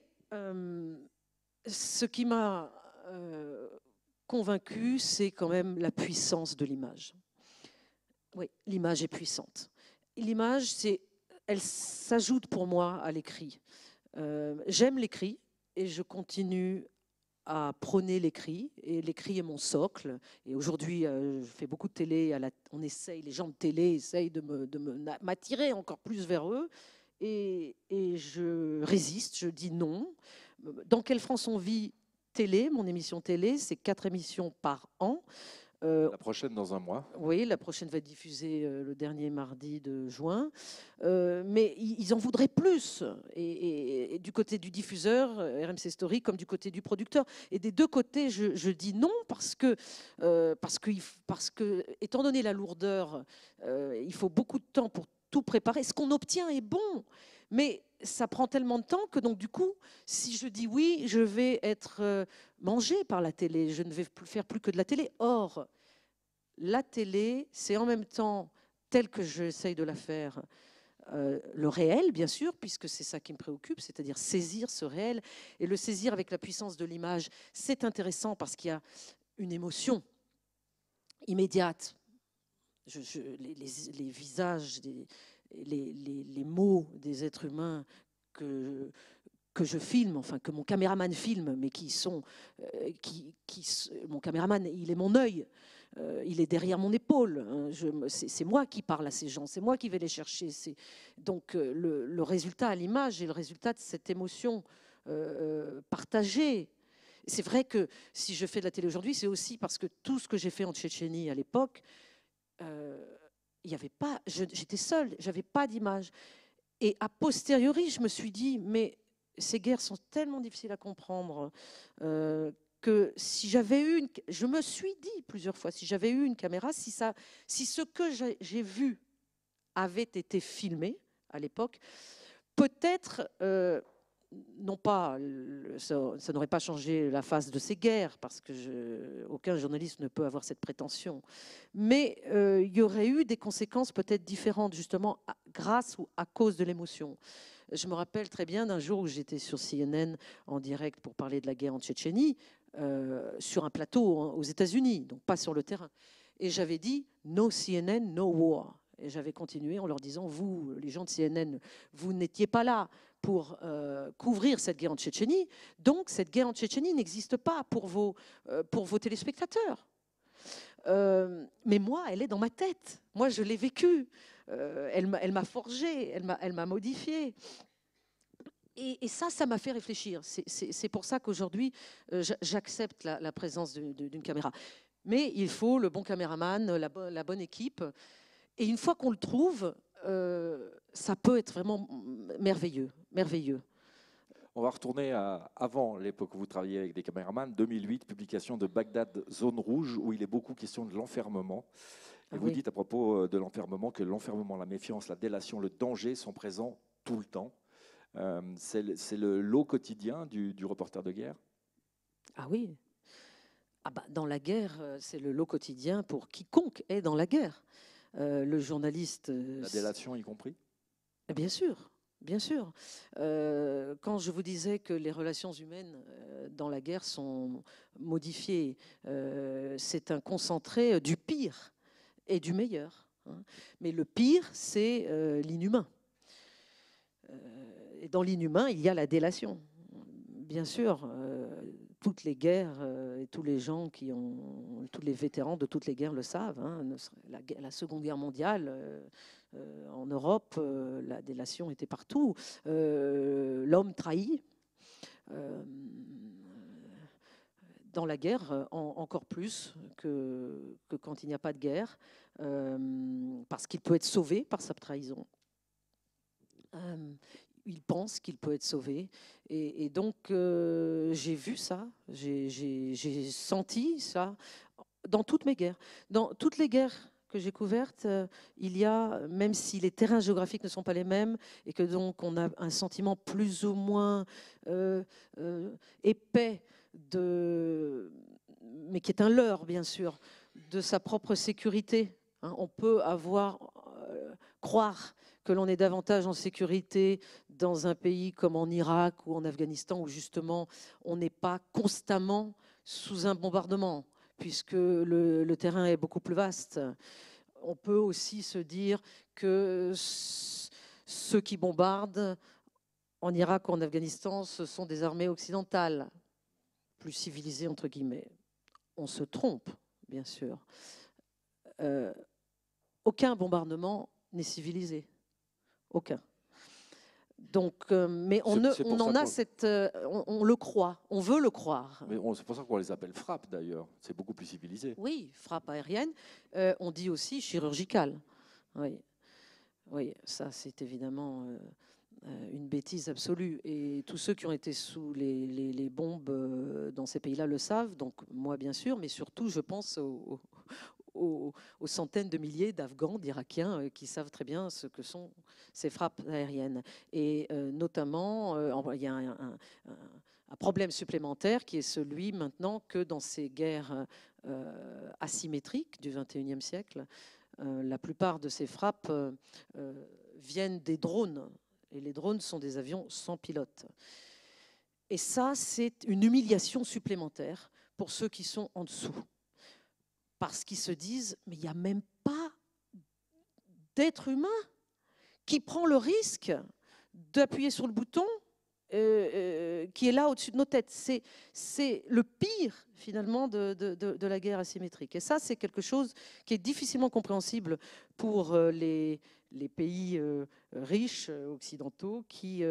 ce qui m'a convaincu, c'est quand même la puissance de l'image. Oui, l'image est puissante. L'image, c'est, elle s'ajoute pour moi à l'écrit. J'aime l'écrit et je continue à prôner l'écrit, et l'écrit est mon socle. Et aujourd'hui, euh, je fais beaucoup de télé, on essaye, les gens de télé essayent de m'attirer me, de encore plus vers eux, et, et, je résiste, je dis non. Dans quelle France on vit Télé, mon émission télé, c'est quatre émissions par an. Euh, la prochaine dans un mois. Oui, la prochaine va être diffusée euh, le dernier mardi de juin. Euh, mais ils en voudraient plus, et, du côté du diffuseur, RMC Story, comme du côté du producteur. Et des deux côtés, je, je dis non, parce que, parce, que, parce que, étant donné la lourdeur, il faut beaucoup de temps pour tout préparer. Ce qu'on obtient est bon, mais ça prend tellement de temps que donc du coup, si je dis oui, je vais être euh, mangé par la télé, je ne vais plus faire plus que de la télé. Or, la télé, c'est en même temps, tel que j'essaye de la faire, euh, le réel, bien sûr, puisque c'est ça qui me préoccupe, c'est-à-dire saisir ce réel et le saisir avec la puissance de l'image. C'est intéressant parce qu'il y a une émotion immédiate. les, visages les, mots des êtres humains que, que je filme, enfin que mon caméraman filme, mais qui sont, euh, qui, qui, mon caméraman, il est mon œil, euh, il est derrière mon épaule. Hein, c'est moi qui parle à ces gens, c'est moi qui vais les chercher. Donc euh, le, le, résultat à l'image est le résultat de cette émotion partagée. C'est vrai que si je fais de la télé aujourd'hui, c'est aussi parce que tout ce que j'ai fait en Tchétchénie à l'époque il y avait pas, j'étais seule, j'avais pas d'image. Et a posteriori, je me suis dit, mais ces guerres sont tellement difficiles à comprendre euh, que si j'avais eu une, je me suis dit plusieurs fois, si j'avais eu une caméra, si ça, si ce que j'ai vu avait été filmé à l'époque, peut-être. Euh, non pas, ça, n'aurait pas changé la face de ces guerres, parce que aucun journaliste ne peut avoir cette prétention, mais euh, il y aurait eu des conséquences peut-être différentes, justement, grâce ou à cause de l'émotion. Je me rappelle très bien d'un jour où j'étais sur CNN en direct pour parler de la guerre en Tchétchénie, euh, sur un plateau hein, aux États-Unis, donc pas sur le terrain. Et j'avais dit No CNN, no war. Et j'avais continué en leur disant Vous, les gens de CNN, vous n'étiez pas là pour euh, couvrir cette guerre en Tchétchénie. Donc cette guerre en Tchétchénie n'existe pas pour vos, euh, pour vos téléspectateurs. Euh, mais moi, elle est dans ma tête. Moi, je l'ai vécue. elle m'a forgée, elle m'a modifiée. Et, et, ça, ça m'a fait réfléchir. C'est pour ça qu'aujourd'hui, j'accepte la, présence d'une caméra. Mais il faut le bon caméraman, la, bonne équipe. Et une fois qu'on le trouve, ça peut être vraiment merveilleux, merveilleux. On va retourner à avant l'époque où vous travailliez avec des caméramans, 2008, publication de Bagdad Zone Rouge, où il est beaucoup question de l'enfermement. Et ah vous dites à propos euh, de l'enfermement que l'enfermement, la méfiance, la délation, le danger sont présents tout le temps. Euh, c'est le, lot quotidien du, reporter de guerre Ah oui. Ah bah, dans la guerre, euh, c'est le lot quotidien pour quiconque est dans la guerre. le journaliste. La délation y compris Bien sûr, bien sûr. Euh, quand je vous disais que les relations humaines euh, dans la guerre sont modifiées, euh, c'est un concentré du pire et du meilleur. Hein. Mais le pire, c'est l'inhumain. et dans l'inhumain, il y a la délation. Bien sûr, toutes les guerres et tous les gens qui ont, tous les vétérans de toutes les guerres le savent. Hein, la, Seconde Guerre mondiale, euh, en Europe, euh, la délation était partout. Euh, l'homme trahi dans la guerre, encore plus que, quand il n'y a pas de guerre, parce qu'il peut être sauvé par sa trahison. il pense qu'il peut être sauvé. Et, donc, j'ai vu ça, j'ai senti ça dans toutes mes guerres. Dans toutes les guerres que j'ai couverte, euh, il y a, même si les terrains géographiques ne sont pas les mêmes et que donc on a un sentiment plus ou moins euh, euh, épais mais qui est un leurre bien sûr, de sa propre sécurité. Hein. on peut avoir croire que l'on est davantage en sécurité dans un pays comme en Irak ou en Afghanistan où justement on n'est pas constamment sous un bombardement puisque le, terrain est beaucoup plus vaste. On peut aussi se dire que ceux qui bombardent en Irak ou en Afghanistan, ce sont des armées occidentales, plus civilisées, entre guillemets. On se trompe, bien sûr. Euh, aucun bombardement n'est civilisé. Aucun. Donc, euh, mais on, en a cette, euh, on, le croit, on veut le croire. c'est pour ça qu'on les appelle frappe. d'ailleurs. C'est beaucoup plus civilisé. Oui, frappe aérienne. Euh, on dit aussi chirurgicale. Oui, oui, ça c'est évidemment une bêtise absolue. Et tous ceux qui ont été sous les, bombes dans ces pays-là le savent. Donc moi bien sûr, mais surtout je pense aux aux, centaines de milliers d'Afghans, d'Irakiens euh, qui savent très bien ce que sont ces frappes aériennes. Et euh, notamment, euh, il y a un, un, problème supplémentaire qui est celui maintenant que dans ces guerres asymétriques du XXIe siècle, la plupart de ces frappes viennent des drones. Et les drones sont des avions sans pilote. Et ça, c'est une humiliation supplémentaire pour ceux qui sont en dessous parce qu'ils se disent, mais il n'y a même pas d'être humain qui prend le risque d'appuyer sur le bouton euh, euh, qui est là au-dessus de nos têtes. C'est, le pire, finalement, de, la guerre asymétrique. Et ça, c'est quelque chose qui est difficilement compréhensible pour euh, les, pays riches occidentaux qui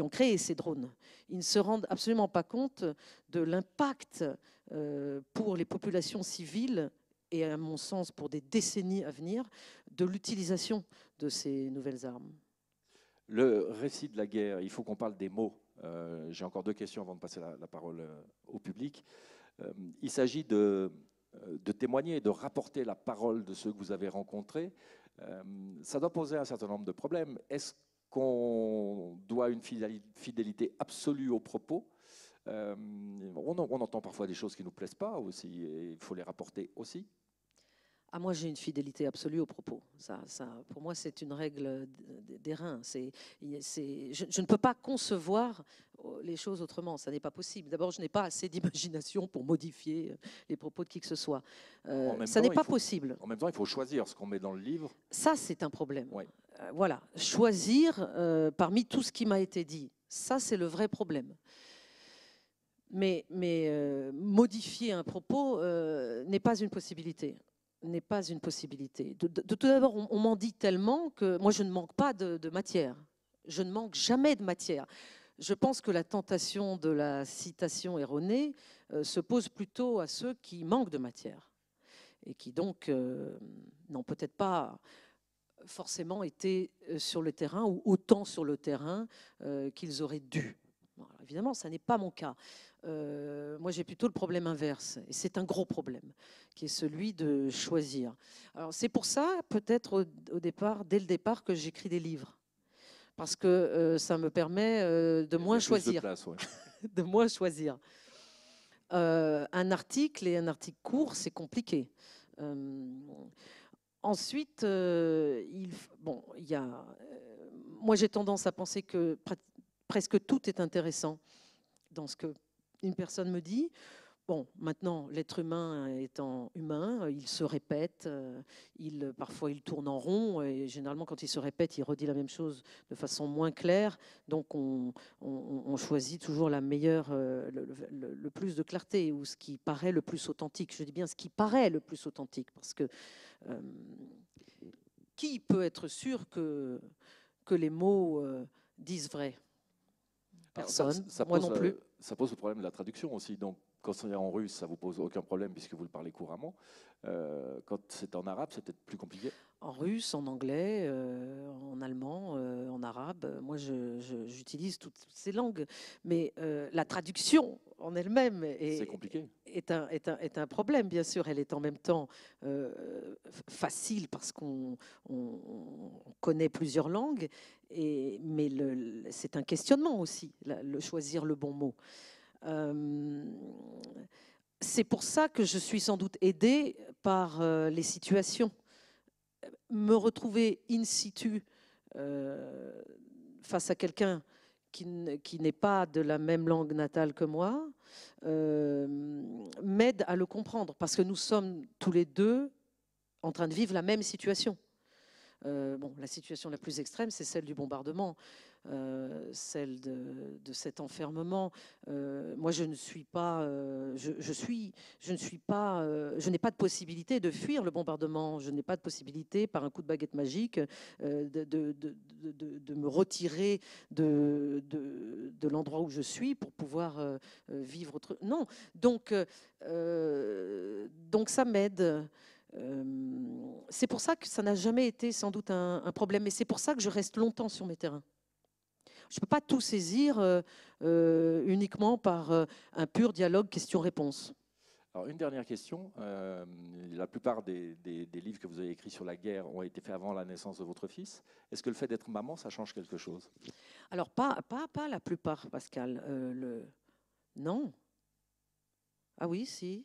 ont créé ces drones. Ils ne se rendent absolument pas compte de l'impact euh, pour les populations civiles et à mon sens pour des décennies à venir, de l'utilisation de ces nouvelles armes. Le récit de la guerre, il faut qu'on parle des mots. Euh, j'ai encore deux questions avant de passer la, parole euh, au public. il s'agit de, témoigner et de rapporter la parole de ceux que vous avez rencontrés. ça doit poser un certain nombre de problèmes. Est-ce qu'on doit une fidélité absolue aux propos euh, on, entend parfois des choses qui ne nous plaisent pas aussi, et il faut les rapporter aussi. Ah, moi, j'ai une fidélité absolue aux propos. Ça, pour moi, c'est une règle d'airain. c'est, je, ne peux pas concevoir oh, les choses autrement. Ça n'est pas possible. D'abord, je n'ai pas assez d'imagination pour modifier euh, les propos de qui que ce soit. Euh, ça n'est pas possible. En même temps, il faut choisir ce qu'on met dans le livre. Ça, c'est un problème. voilà, choisir parmi tout ce qui m'a été dit. Ça, c'est le vrai problème. Mais, euh, modifier un propos euh, n'est pas une possibilité. N'est pas une possibilité. De, tout d'abord, on, m'en dit tellement que moi, je ne manque pas de, matière. Je ne manque jamais de matière. Je pense que la tentation de la citation erronée euh, se pose plutôt à ceux qui manquent de matière et qui donc n'ont peut-être pas forcément été sur le terrain ou autant sur le terrain qu'ils auraient dû évidemment, ça n'est pas mon cas. Euh, moi, j'ai plutôt le problème inverse, et c'est un gros problème, qui est celui de choisir. Alors, c'est pour ça, peut-être au, départ, dès le départ, que j'écris des livres, parce que euh, ça me permet euh, de, moins choisir, de, moins choisir. un article et un article court, c'est compliqué. ensuite, bon, il y a moi, j'ai tendance à penser que presque tout est intéressant dans ce que une personne me dit. Bon, maintenant, l'être humain étant humain, il se répète, euh, il, parfois il tourne en rond, et généralement quand il se répète, il redit la même chose de façon moins claire, donc on, choisit toujours la meilleure, euh, le, plus de clarté, ou ce qui paraît le plus authentique. Je dis bien ce qui paraît le plus authentique, parce que euh, qui peut être sûr que, que les mots disent vrai personne, ça, moi non euh, plus. Ça pose le problème de la traduction aussi. Donc, quand c'est en russe, ça vous pose aucun problème puisque vous le parlez couramment. Euh, quand c'est en arabe, c'est peut-être plus compliqué. En russe, en anglais, euh, en allemand, euh, en arabe. Moi, j'utilise toutes ces langues. Mais la traduction en elle-même est, compliqué. Est, un, est, un, problème, bien sûr. Elle est en même temps facile parce qu'on connaît plusieurs langues, et, mais c'est un questionnement aussi, le choisir le bon mot c'est pour ça que je suis sans doute aidée par euh, les situations. Me retrouver in situ euh, face à quelqu'un qui, n'est pas de la même langue natale que moi euh, m'aide à le comprendre parce que nous sommes tous les deux en train de vivre la même situation. bon, la situation la plus extrême, c'est celle du bombardement. Euh, celle de, cet enfermement. Euh, moi, je ne suis pas, euh, je, suis, je ne suis pas, je n'ai pas de possibilité de fuir le bombardement. Je n'ai pas de possibilité, par un coup de baguette magique, de, me retirer de, l'endroit où je suis pour pouvoir vivre autre. Non, donc, donc ça m'aide c'est pour ça que ça n'a jamais été sans doute un, un problème. mais c'est pour ça que je reste longtemps sur mes terrains. Je ne peux pas tout saisir euh, euh, uniquement par euh, un pur dialogue question-réponse. une dernière question. la plupart des, livres que vous avez écrits sur la guerre ont été faits avant la naissance de votre fils. Est-ce que le fait d'être maman, ça change quelque chose Alors, pas, la plupart, Pascal. Non. Ah oui, si.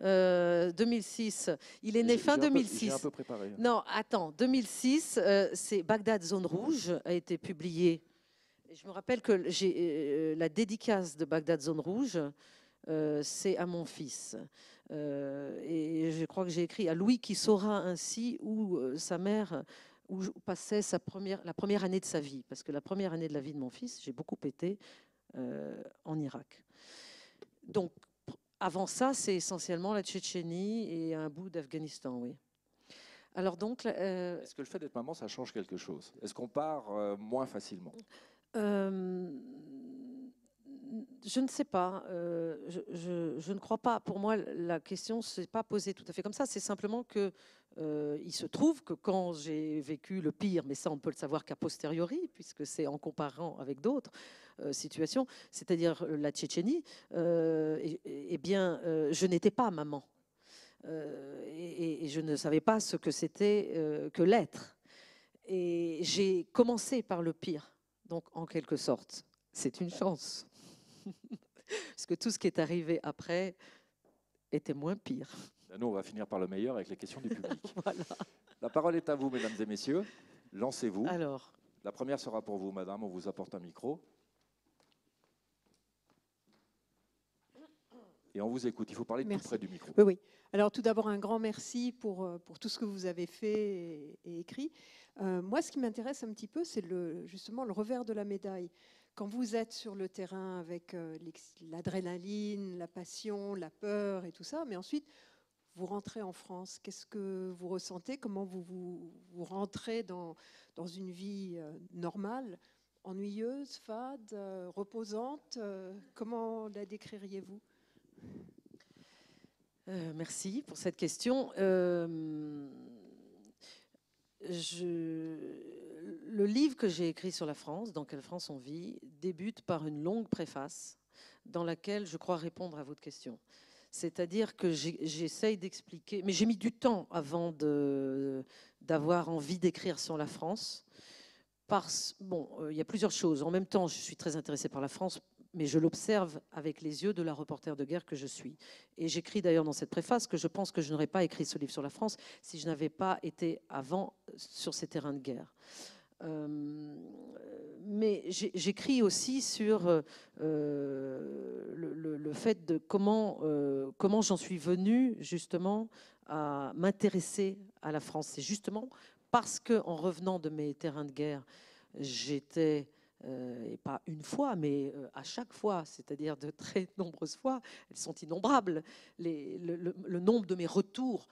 2006. Il est né fin 2006. préparé. Non, attends. 2006, c'est Bagdad Zone Rouge a été publié je me rappelle que j'ai, euh, euh, la dédicace de Bagdad Zone Rouge, euh, c'est à mon fils. et je crois que j'ai écrit à Louis qui saura ainsi où sa mère où passait sa première, la première année de sa vie, parce que la première année de la vie de mon fils, j'ai beaucoup été en Irak. Donc, avant ça, c'est essentiellement la Tchétchénie et un bout d'Afghanistan, oui. Alors donc, est-ce que le fait d'être maman, ça change quelque chose Est-ce qu'on part moins facilement euh, je ne sais pas. Euh, je, ne crois pas. Pour moi, la question ne s'est pas posée tout à fait comme ça. C'est simplement que euh, il se trouve que quand j'ai vécu le pire, mais ça on ne peut le savoir qu'a posteriori, puisque c'est en comparant avec d'autres situations, c'est-à-dire la Tchétchénie, et, eh bien, je n'étais pas maman. Et, et, je ne savais pas ce que c'était que l'être. Et j'ai commencé par le pire donc, en quelque sorte, c'est une chance. Parce que tout ce qui est arrivé après était moins pire. Nous, on va finir par le meilleur avec les questions du public. La parole est à vous, mesdames et messieurs. Lancez-vous. Alors. La première sera pour vous, madame. On vous apporte un micro. et on vous écoute. Il faut parler tout près du micro. Oui, oui. Alors tout d'abord, un grand merci pour, euh, pour tout ce que vous avez fait et, écrit. Euh, moi, ce qui m'intéresse un petit peu, c'est le, justement le revers de la médaille. Quand vous êtes sur le terrain avec euh, l'adrénaline, la passion, la peur et tout ça, mais ensuite, vous rentrez en France. Qu'est-ce que vous ressentez Comment vous, vous, rentrez dans, dans une vie normale ennuyeuse, fade, reposante Comment la décririez-vous euh, merci pour cette question. Euh, je, le livre que j'ai écrit sur la France, Dans quelle France on vit, débute par une longue préface dans laquelle je crois répondre à votre question. C'est-à-dire que j'essaye d'expliquer, mais j'ai mis du temps avant d'avoir envie d'écrire sur la France. Parce, bon, euh, il y a plusieurs choses. En même temps, je suis très intéressée par la France mais je l'observe avec les yeux de la reporter de guerre que je suis. Et j'écris d'ailleurs dans cette préface que je pense que je n'aurais pas écrit ce livre sur la France si je n'avais pas été avant sur ces terrains de guerre. Euh, mais j'écris aussi sur euh, le, fait de comment, euh, comment j'en suis venue justement à m'intéresser à la France. C'est justement parce que en revenant de mes terrains de guerre, j'étais euh, et pas une fois, mais euh, à chaque fois, c'est-à-dire de très nombreuses fois, elles sont innombrables, les, le, nombre de mes retours,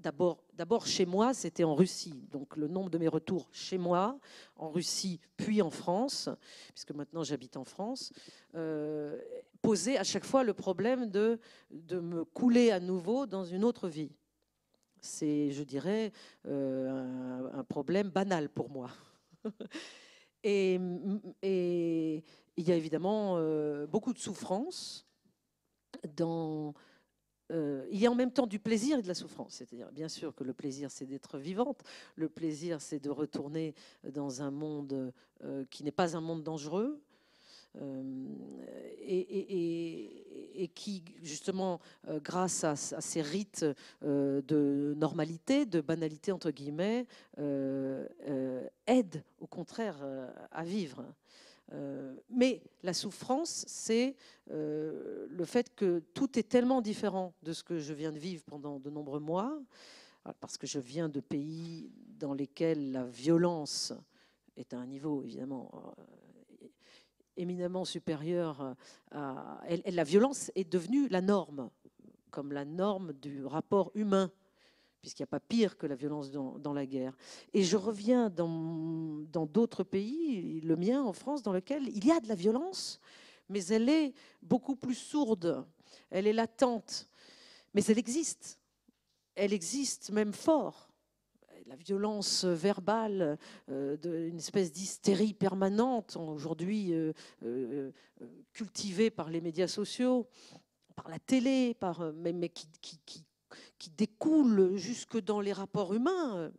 d'abord chez moi, c'était en Russie, donc le nombre de mes retours chez moi, en Russie, puis en France, puisque maintenant j'habite en France, euh, posait à chaque fois le problème de, de me couler à nouveau dans une autre vie. C'est, je dirais, un problème banal pour moi. Mm, et, il y a évidemment euh, beaucoup de souffrance. Euh, il y a en même temps du plaisir et de la souffrance. C'est-à-dire, bien sûr que le plaisir, c'est d'être vivante. Le plaisir, c'est de retourner dans un monde euh, qui n'est pas un monde dangereux. Euh, et, qui, justement, euh, grâce à, ces rites euh, de normalité, de banalité, entre guillemets, aident au contraire à vivre. mais la souffrance, c'est le fait que tout est tellement différent de ce que je viens de vivre pendant de nombreux mois, parce que je viens de pays dans lesquels la violence est à un niveau évidemment éminemment supérieure euh, à... la violence est devenue la norme, comme la norme du rapport humain, puisqu'il n'y a pas pire que la violence dans, la guerre. Et je reviens dans d'autres pays, le mien en France, dans lequel il y a de la violence, mais elle est beaucoup plus sourde, elle est latente, mais elle existe. Elle existe même fort la violence verbale, euh, une espèce d'hystérie permanente, aujourd'hui euh, euh, cultivée par les médias sociaux, par la télé, par, mais, qui, qui, qui, découle jusque dans les rapports humains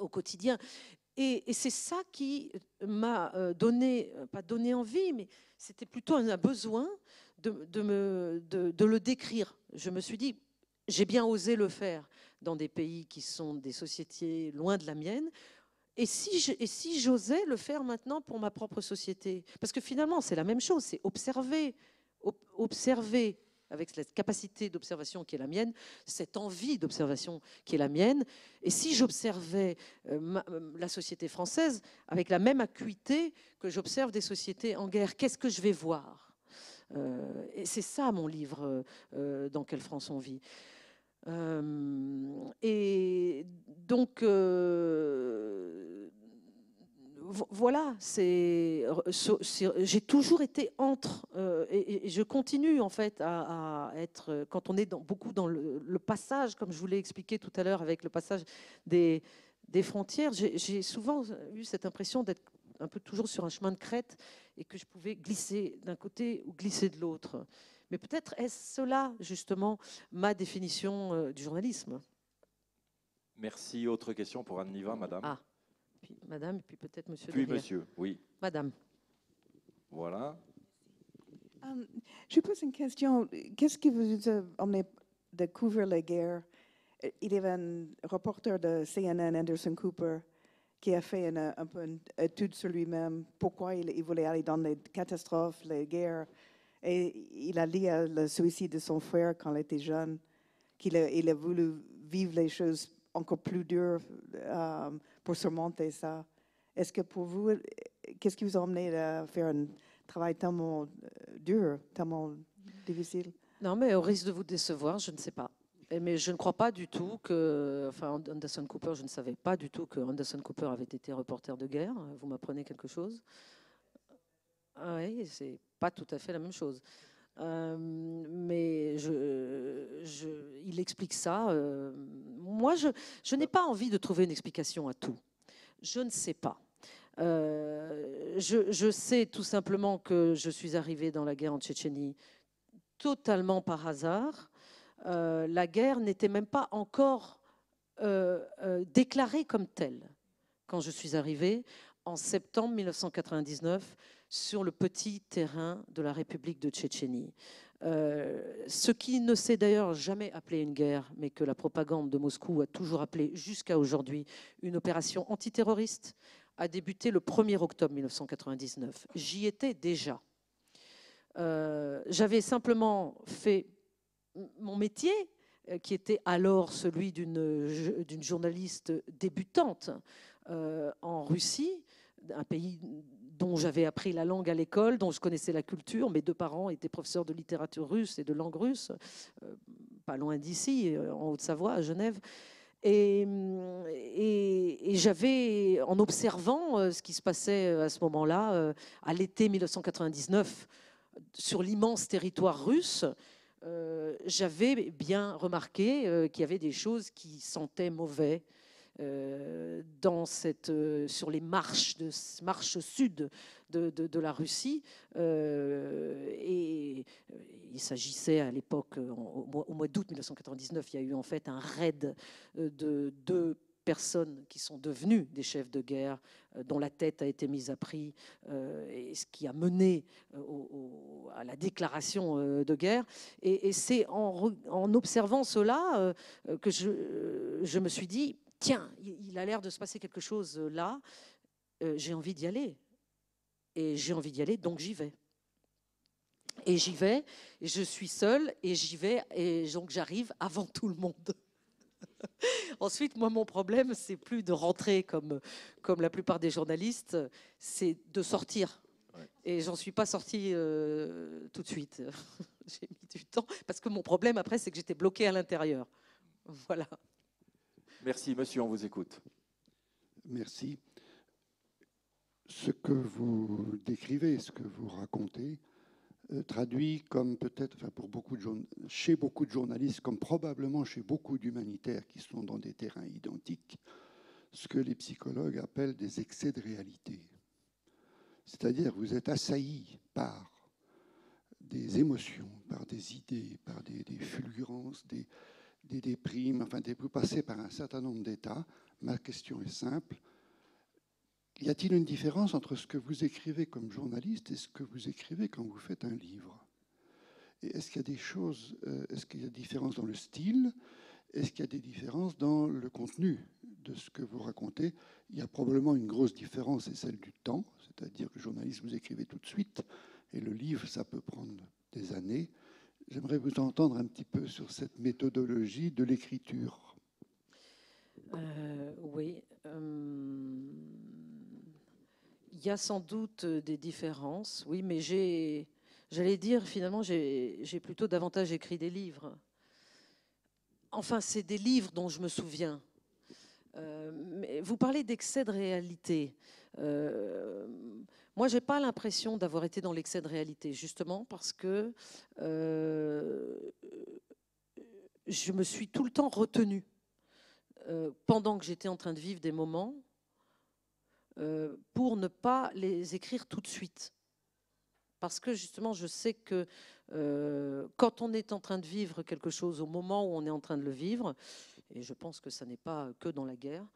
au quotidien. Et, c'est ça qui m'a donné, pas donné envie, mais c'était plutôt un besoin de, me, de le décrire. Je me suis dit, j'ai bien osé le faire dans des pays qui sont des sociétés loin de la mienne. Et si, je, et si j'osais le faire maintenant pour ma propre société Parce que finalement, c'est la même chose, c'est observer, observer avec cette capacité d'observation qui est la mienne, cette envie d'observation qui est la mienne. Et si j'observais euh, euh, la société française avec la même acuité que j'observe des sociétés en guerre, qu'est-ce que je vais voir euh, Et c'est ça mon livre Dans quelle France on vit euh, et donc, euh, voilà, j'ai toujours été entre, euh, et, je continue en fait à, être, quand on est dans, beaucoup dans le, le, passage, comme je vous l'ai expliqué tout à l'heure avec le passage des, des frontières, j'ai souvent eu cette impression d'être un peu toujours sur un chemin de crête et que je pouvais glisser d'un côté ou glisser de l'autre. Mais peut-être est-ce cela, justement, ma définition euh, du journalisme Merci. Autre question pour Anne Niva, madame. Ah, madame, et puis peut-être monsieur. Puis monsieur, oui. Madame. Voilà. Um, je pose une question. Qu'est-ce qui vous a emmené de couvrir la guerre Il y avait un reporter de CNN, Anderson Cooper, qui a fait une, un peu une étude sur lui-même, pourquoi il, il, voulait aller dans les catastrophes, les guerres, il a lié à le suicide de son frère quand il était jeune, qu'il a, voulu vivre les choses encore plus dures euh, pour surmonter ça. Est-ce que pour vous, qu'est-ce qui vous a amené à faire un travail tellement euh, dur, tellement difficile Non, mais au risque de vous décevoir, je ne sais pas. Mais je ne crois pas du tout que. Enfin, Anderson Cooper, je ne savais pas du tout que Anderson Cooper avait été reporter de guerre. Vous m'apprenez quelque chose. Ah oui, c'est pas tout à fait la même chose. Euh, mais je, il explique ça. Euh, moi, je, n'ai pas envie de trouver une explication à tout. Je ne sais pas. Euh, je, je, sais tout simplement que je suis arrivée dans la guerre en Tchétchénie totalement par hasard. la guerre n'était même pas encore déclarée comme telle quand je suis arrivée en septembre 1999 sur le petit terrain de la République de Tchétchénie. Euh, ce qui ne s'est d'ailleurs jamais appelé une guerre, mais que la propagande de Moscou a toujours appelé jusqu'à aujourd'hui une opération antiterroriste, a débuté le 1er octobre 1999. J'y étais déjà. Euh, j'avais simplement fait mon métier, euh, qui était alors celui d'une journaliste débutante en Russie, un pays j'avais appris la langue à l'école, dont je connaissais la culture. Mes deux parents étaient professeurs de littérature russe et de langue russe, euh, pas loin d'ici, euh, en Haute-Savoie, à Genève. Et, euh, j'avais, en observant ce qui se passait à ce moment-là, à l'été 1999, sur l'immense territoire russe, j'avais bien remarqué qu'il y avait des choses qui sentaient mauvais, euh, dans cette, euh, sur les marches, de, marches sud de, de, la Russie. Euh, et il s'agissait à l'époque, au, mois d'août 1999, il y a eu en fait un raid de deux personnes qui sont devenues des chefs de guerre, dont la tête a été mise à prix, et ce qui a mené à la déclaration de guerre. Et, et c'est en, en, observant cela que je, je, me suis dit, tiens, il a l'air de se passer quelque chose euh, là, euh, j'ai envie d'y aller. Et j'ai envie d'y aller, donc j'y vais. Et j'y vais, je suis seule, et j'y vais, et donc j'arrive avant tout le monde. Ensuite, moi, mon problème, c'est plus de rentrer comme, comme la plupart des journalistes, c'est de sortir. et Et j'en suis pas sortie euh, tout de suite. J'ai mis du temps, parce que mon problème, après, c'est que j'étais bloquée à l'intérieur. Voilà. Merci, monsieur, on vous écoute. Merci. Ce que vous décrivez, ce que vous racontez, euh, traduit comme peut-être, pour beaucoup chez beaucoup de journalistes, comme probablement chez beaucoup d'humanitaires qui sont dans des terrains identiques, ce que les psychologues appellent des excès de réalité. C'est-à-dire vous êtes assailli par des émotions, par des idées, par des, des fulgurances, des, des déprimes, enfin des plus par un certain nombre d'états. Ma question est simple. Y a-t-il une différence entre ce que vous écrivez comme journaliste et ce que vous écrivez quand vous faites un livre Est-ce qu'il y a des choses, euh, est-ce qu'il y a des différences dans le style Est-ce qu'il y a des différences dans le contenu de ce que vous racontez Il y a probablement une grosse différence, c'est celle du temps, c'est-à-dire que journaliste, vous écrivez tout de suite, et le livre, ça peut prendre des années. J'aimerais vous entendre un petit peu sur cette méthodologie de l'écriture. Euh, oui. Euh, il y a sans doute des différences, oui, mais j'ai, j'allais dire, finalement, j'ai, plutôt davantage écrit des livres. Enfin, c'est des livres dont je me souviens. Euh, vous parlez d'excès de réalité. Moi, je n'ai pas l'impression d'avoir été dans l'excès de réalité, justement parce que euh, je me suis tout le temps retenue euh, pendant que j'étais en train de vivre des moments euh, pour ne pas les écrire tout de suite. Parce que justement, je sais que quand on est en train de vivre quelque chose au moment où on est en train de le vivre, et je pense que ça n'est pas que dans la guerre,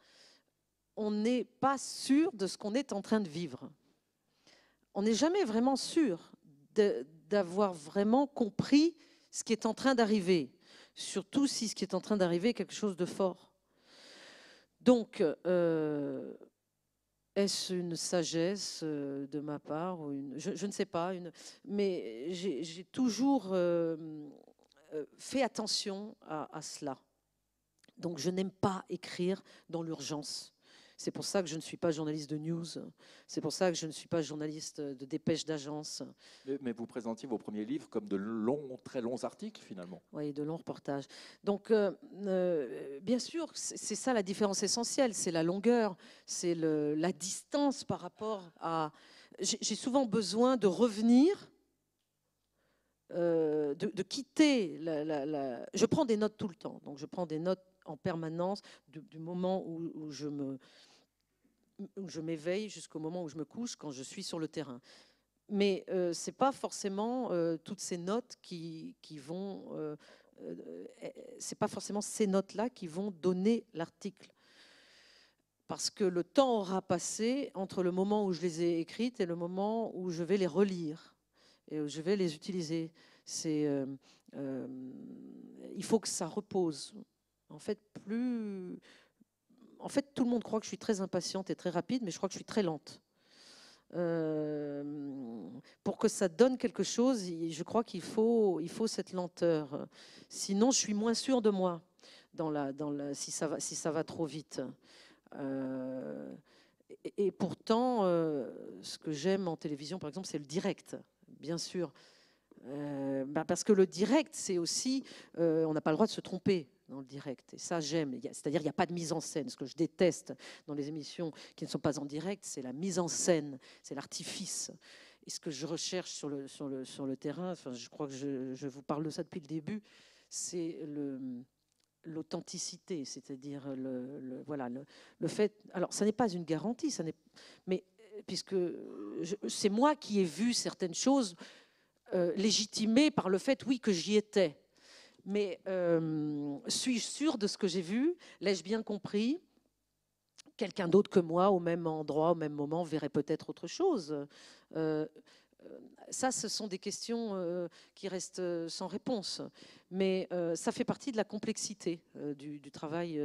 on n'est pas sûr de ce qu'on est en train de vivre on n'est jamais vraiment sûr d'avoir vraiment compris ce qui est en train d'arriver, surtout si ce qui est en train d'arriver est quelque chose de fort. Donc, euh, est-ce une sagesse euh, de ma part ou je, ne sais pas, mais j'ai toujours euh, fait attention à, cela. Donc, je n'aime pas écrire dans l'urgence. C'est pour ça que je ne suis pas journaliste de news. C'est pour ça que je ne suis pas journaliste de dépêche d'agence. Mais, vous présentiez vos premiers livres comme de longs, très longs articles finalement. Oui, de longs reportages. Donc, euh, euh, bien sûr, c'est ça la différence essentielle. C'est la longueur, c'est la distance par rapport à. J'ai souvent besoin de revenir. Euh, de, quitter la, Je prends des notes tout le temps, donc je prends des notes en permanence du, moment où je me je m'éveille jusqu'au moment où je me couche quand je suis sur le terrain. Mais euh, c'est ce n'est pas forcément euh, toutes ces notes qui, qui vont... Euh, eh, c'est pas forcément ces notes-là qui vont donner l'article. Parce que le temps aura passé entre le moment où je les ai écrites et le moment où je vais les relire et où je vais les utiliser. C'est, il faut que ça repose. En fait, plus, en fait, tout le monde croit que je suis très impatiente et très rapide, mais je crois que je suis très lente. Euh, pour que ça donne quelque chose, je crois qu'il faut, il faut cette lenteur. Sinon, je suis moins sûre de moi dans la, dans la, si, ça va, si ça va trop vite. Euh, et, pourtant, euh, ce que j'aime en télévision, par exemple, c'est le direct, bien sûr. Bah, parce que le direct, c'est aussi, on n'a pas le droit de se tromper dans le direct. Et ça, j'aime. C'est-à-dire, il n'y a pas de mise en scène. Ce que je déteste dans les émissions qui ne sont pas en direct, c'est la mise en scène, c'est l'artifice. Et ce que je recherche sur le, terrain, enfin, je crois que je, vous parle de ça depuis le début, c'est l'authenticité, c'est-à-dire le, voilà, le, fait... Alors, ça n'est pas une garantie, ça mais puisque c'est moi qui ai vu certaines choses euh, légitimées par le fait, oui, que j'y étais. Mais euh, suis-je sûre de ce que j'ai vu L'ai-je bien compris Quelqu'un d'autre que moi, au même endroit, au même moment, verrait peut-être autre chose. Euh, euh, ça, ce sont des questions qui restent sans réponse. Mais ça fait partie de la complexité du, travail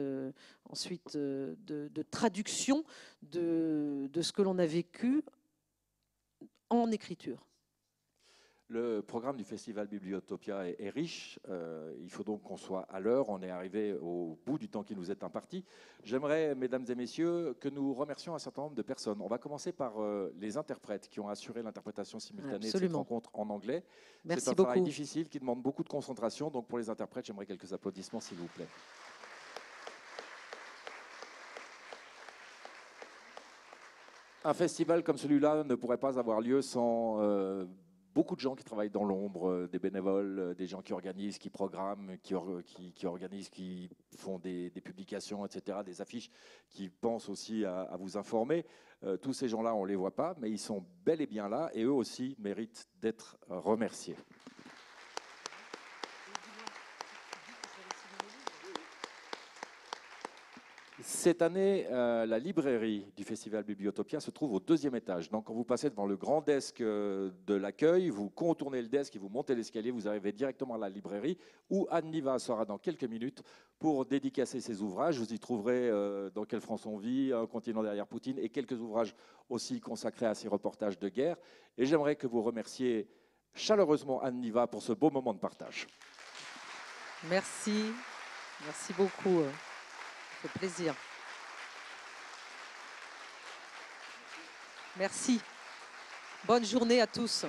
ensuite de, traduction de ce que l'on a vécu en écriture. Le programme du festival Bibliotopia est, riche. Euh, il faut donc qu'on soit à l'heure. On est arrivé au bout du temps qui nous est imparti. J'aimerais, mesdames et messieurs, que nous remercions un certain nombre de personnes. On va commencer par euh, les interprètes qui ont assuré l'interprétation simultanée de cette rencontre en anglais. C'est un travail difficile qui demande beaucoup de concentration. Donc pour les interprètes, j'aimerais quelques applaudissements, s'il vous plaît. Un festival comme celui-là ne pourrait pas avoir lieu sans euh, beaucoup de gens qui travaillent dans l'ombre, euh, des bénévoles, euh, des gens qui organisent, qui programment, qui, euh, organisent, qui font des, publications, etc., des affiches, qui pensent aussi à, vous informer. tous ces gens-là, on ne les voit pas, mais ils sont bel et bien là, et eux aussi méritent d'être remerciés. Cette année, euh, la librairie du Festival Bibliotopia se trouve au deuxième étage. Donc, quand vous passez devant le grand desk euh, de l'accueil, vous contournez le desk et vous montez l'escalier, vous arrivez directement à la librairie où Anne Niva sera dans quelques minutes pour dédicacer ses ouvrages. Vous y trouverez euh, Dans quelle France on vit, Un continent derrière Poutine et quelques ouvrages aussi consacrés à ses reportages de guerre. Et j'aimerais que vous remerciez chaleureusement Anne Niva pour ce beau moment de partage. Merci. Merci beaucoup plaisir. Merci. Bonne journée à tous.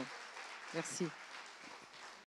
Merci.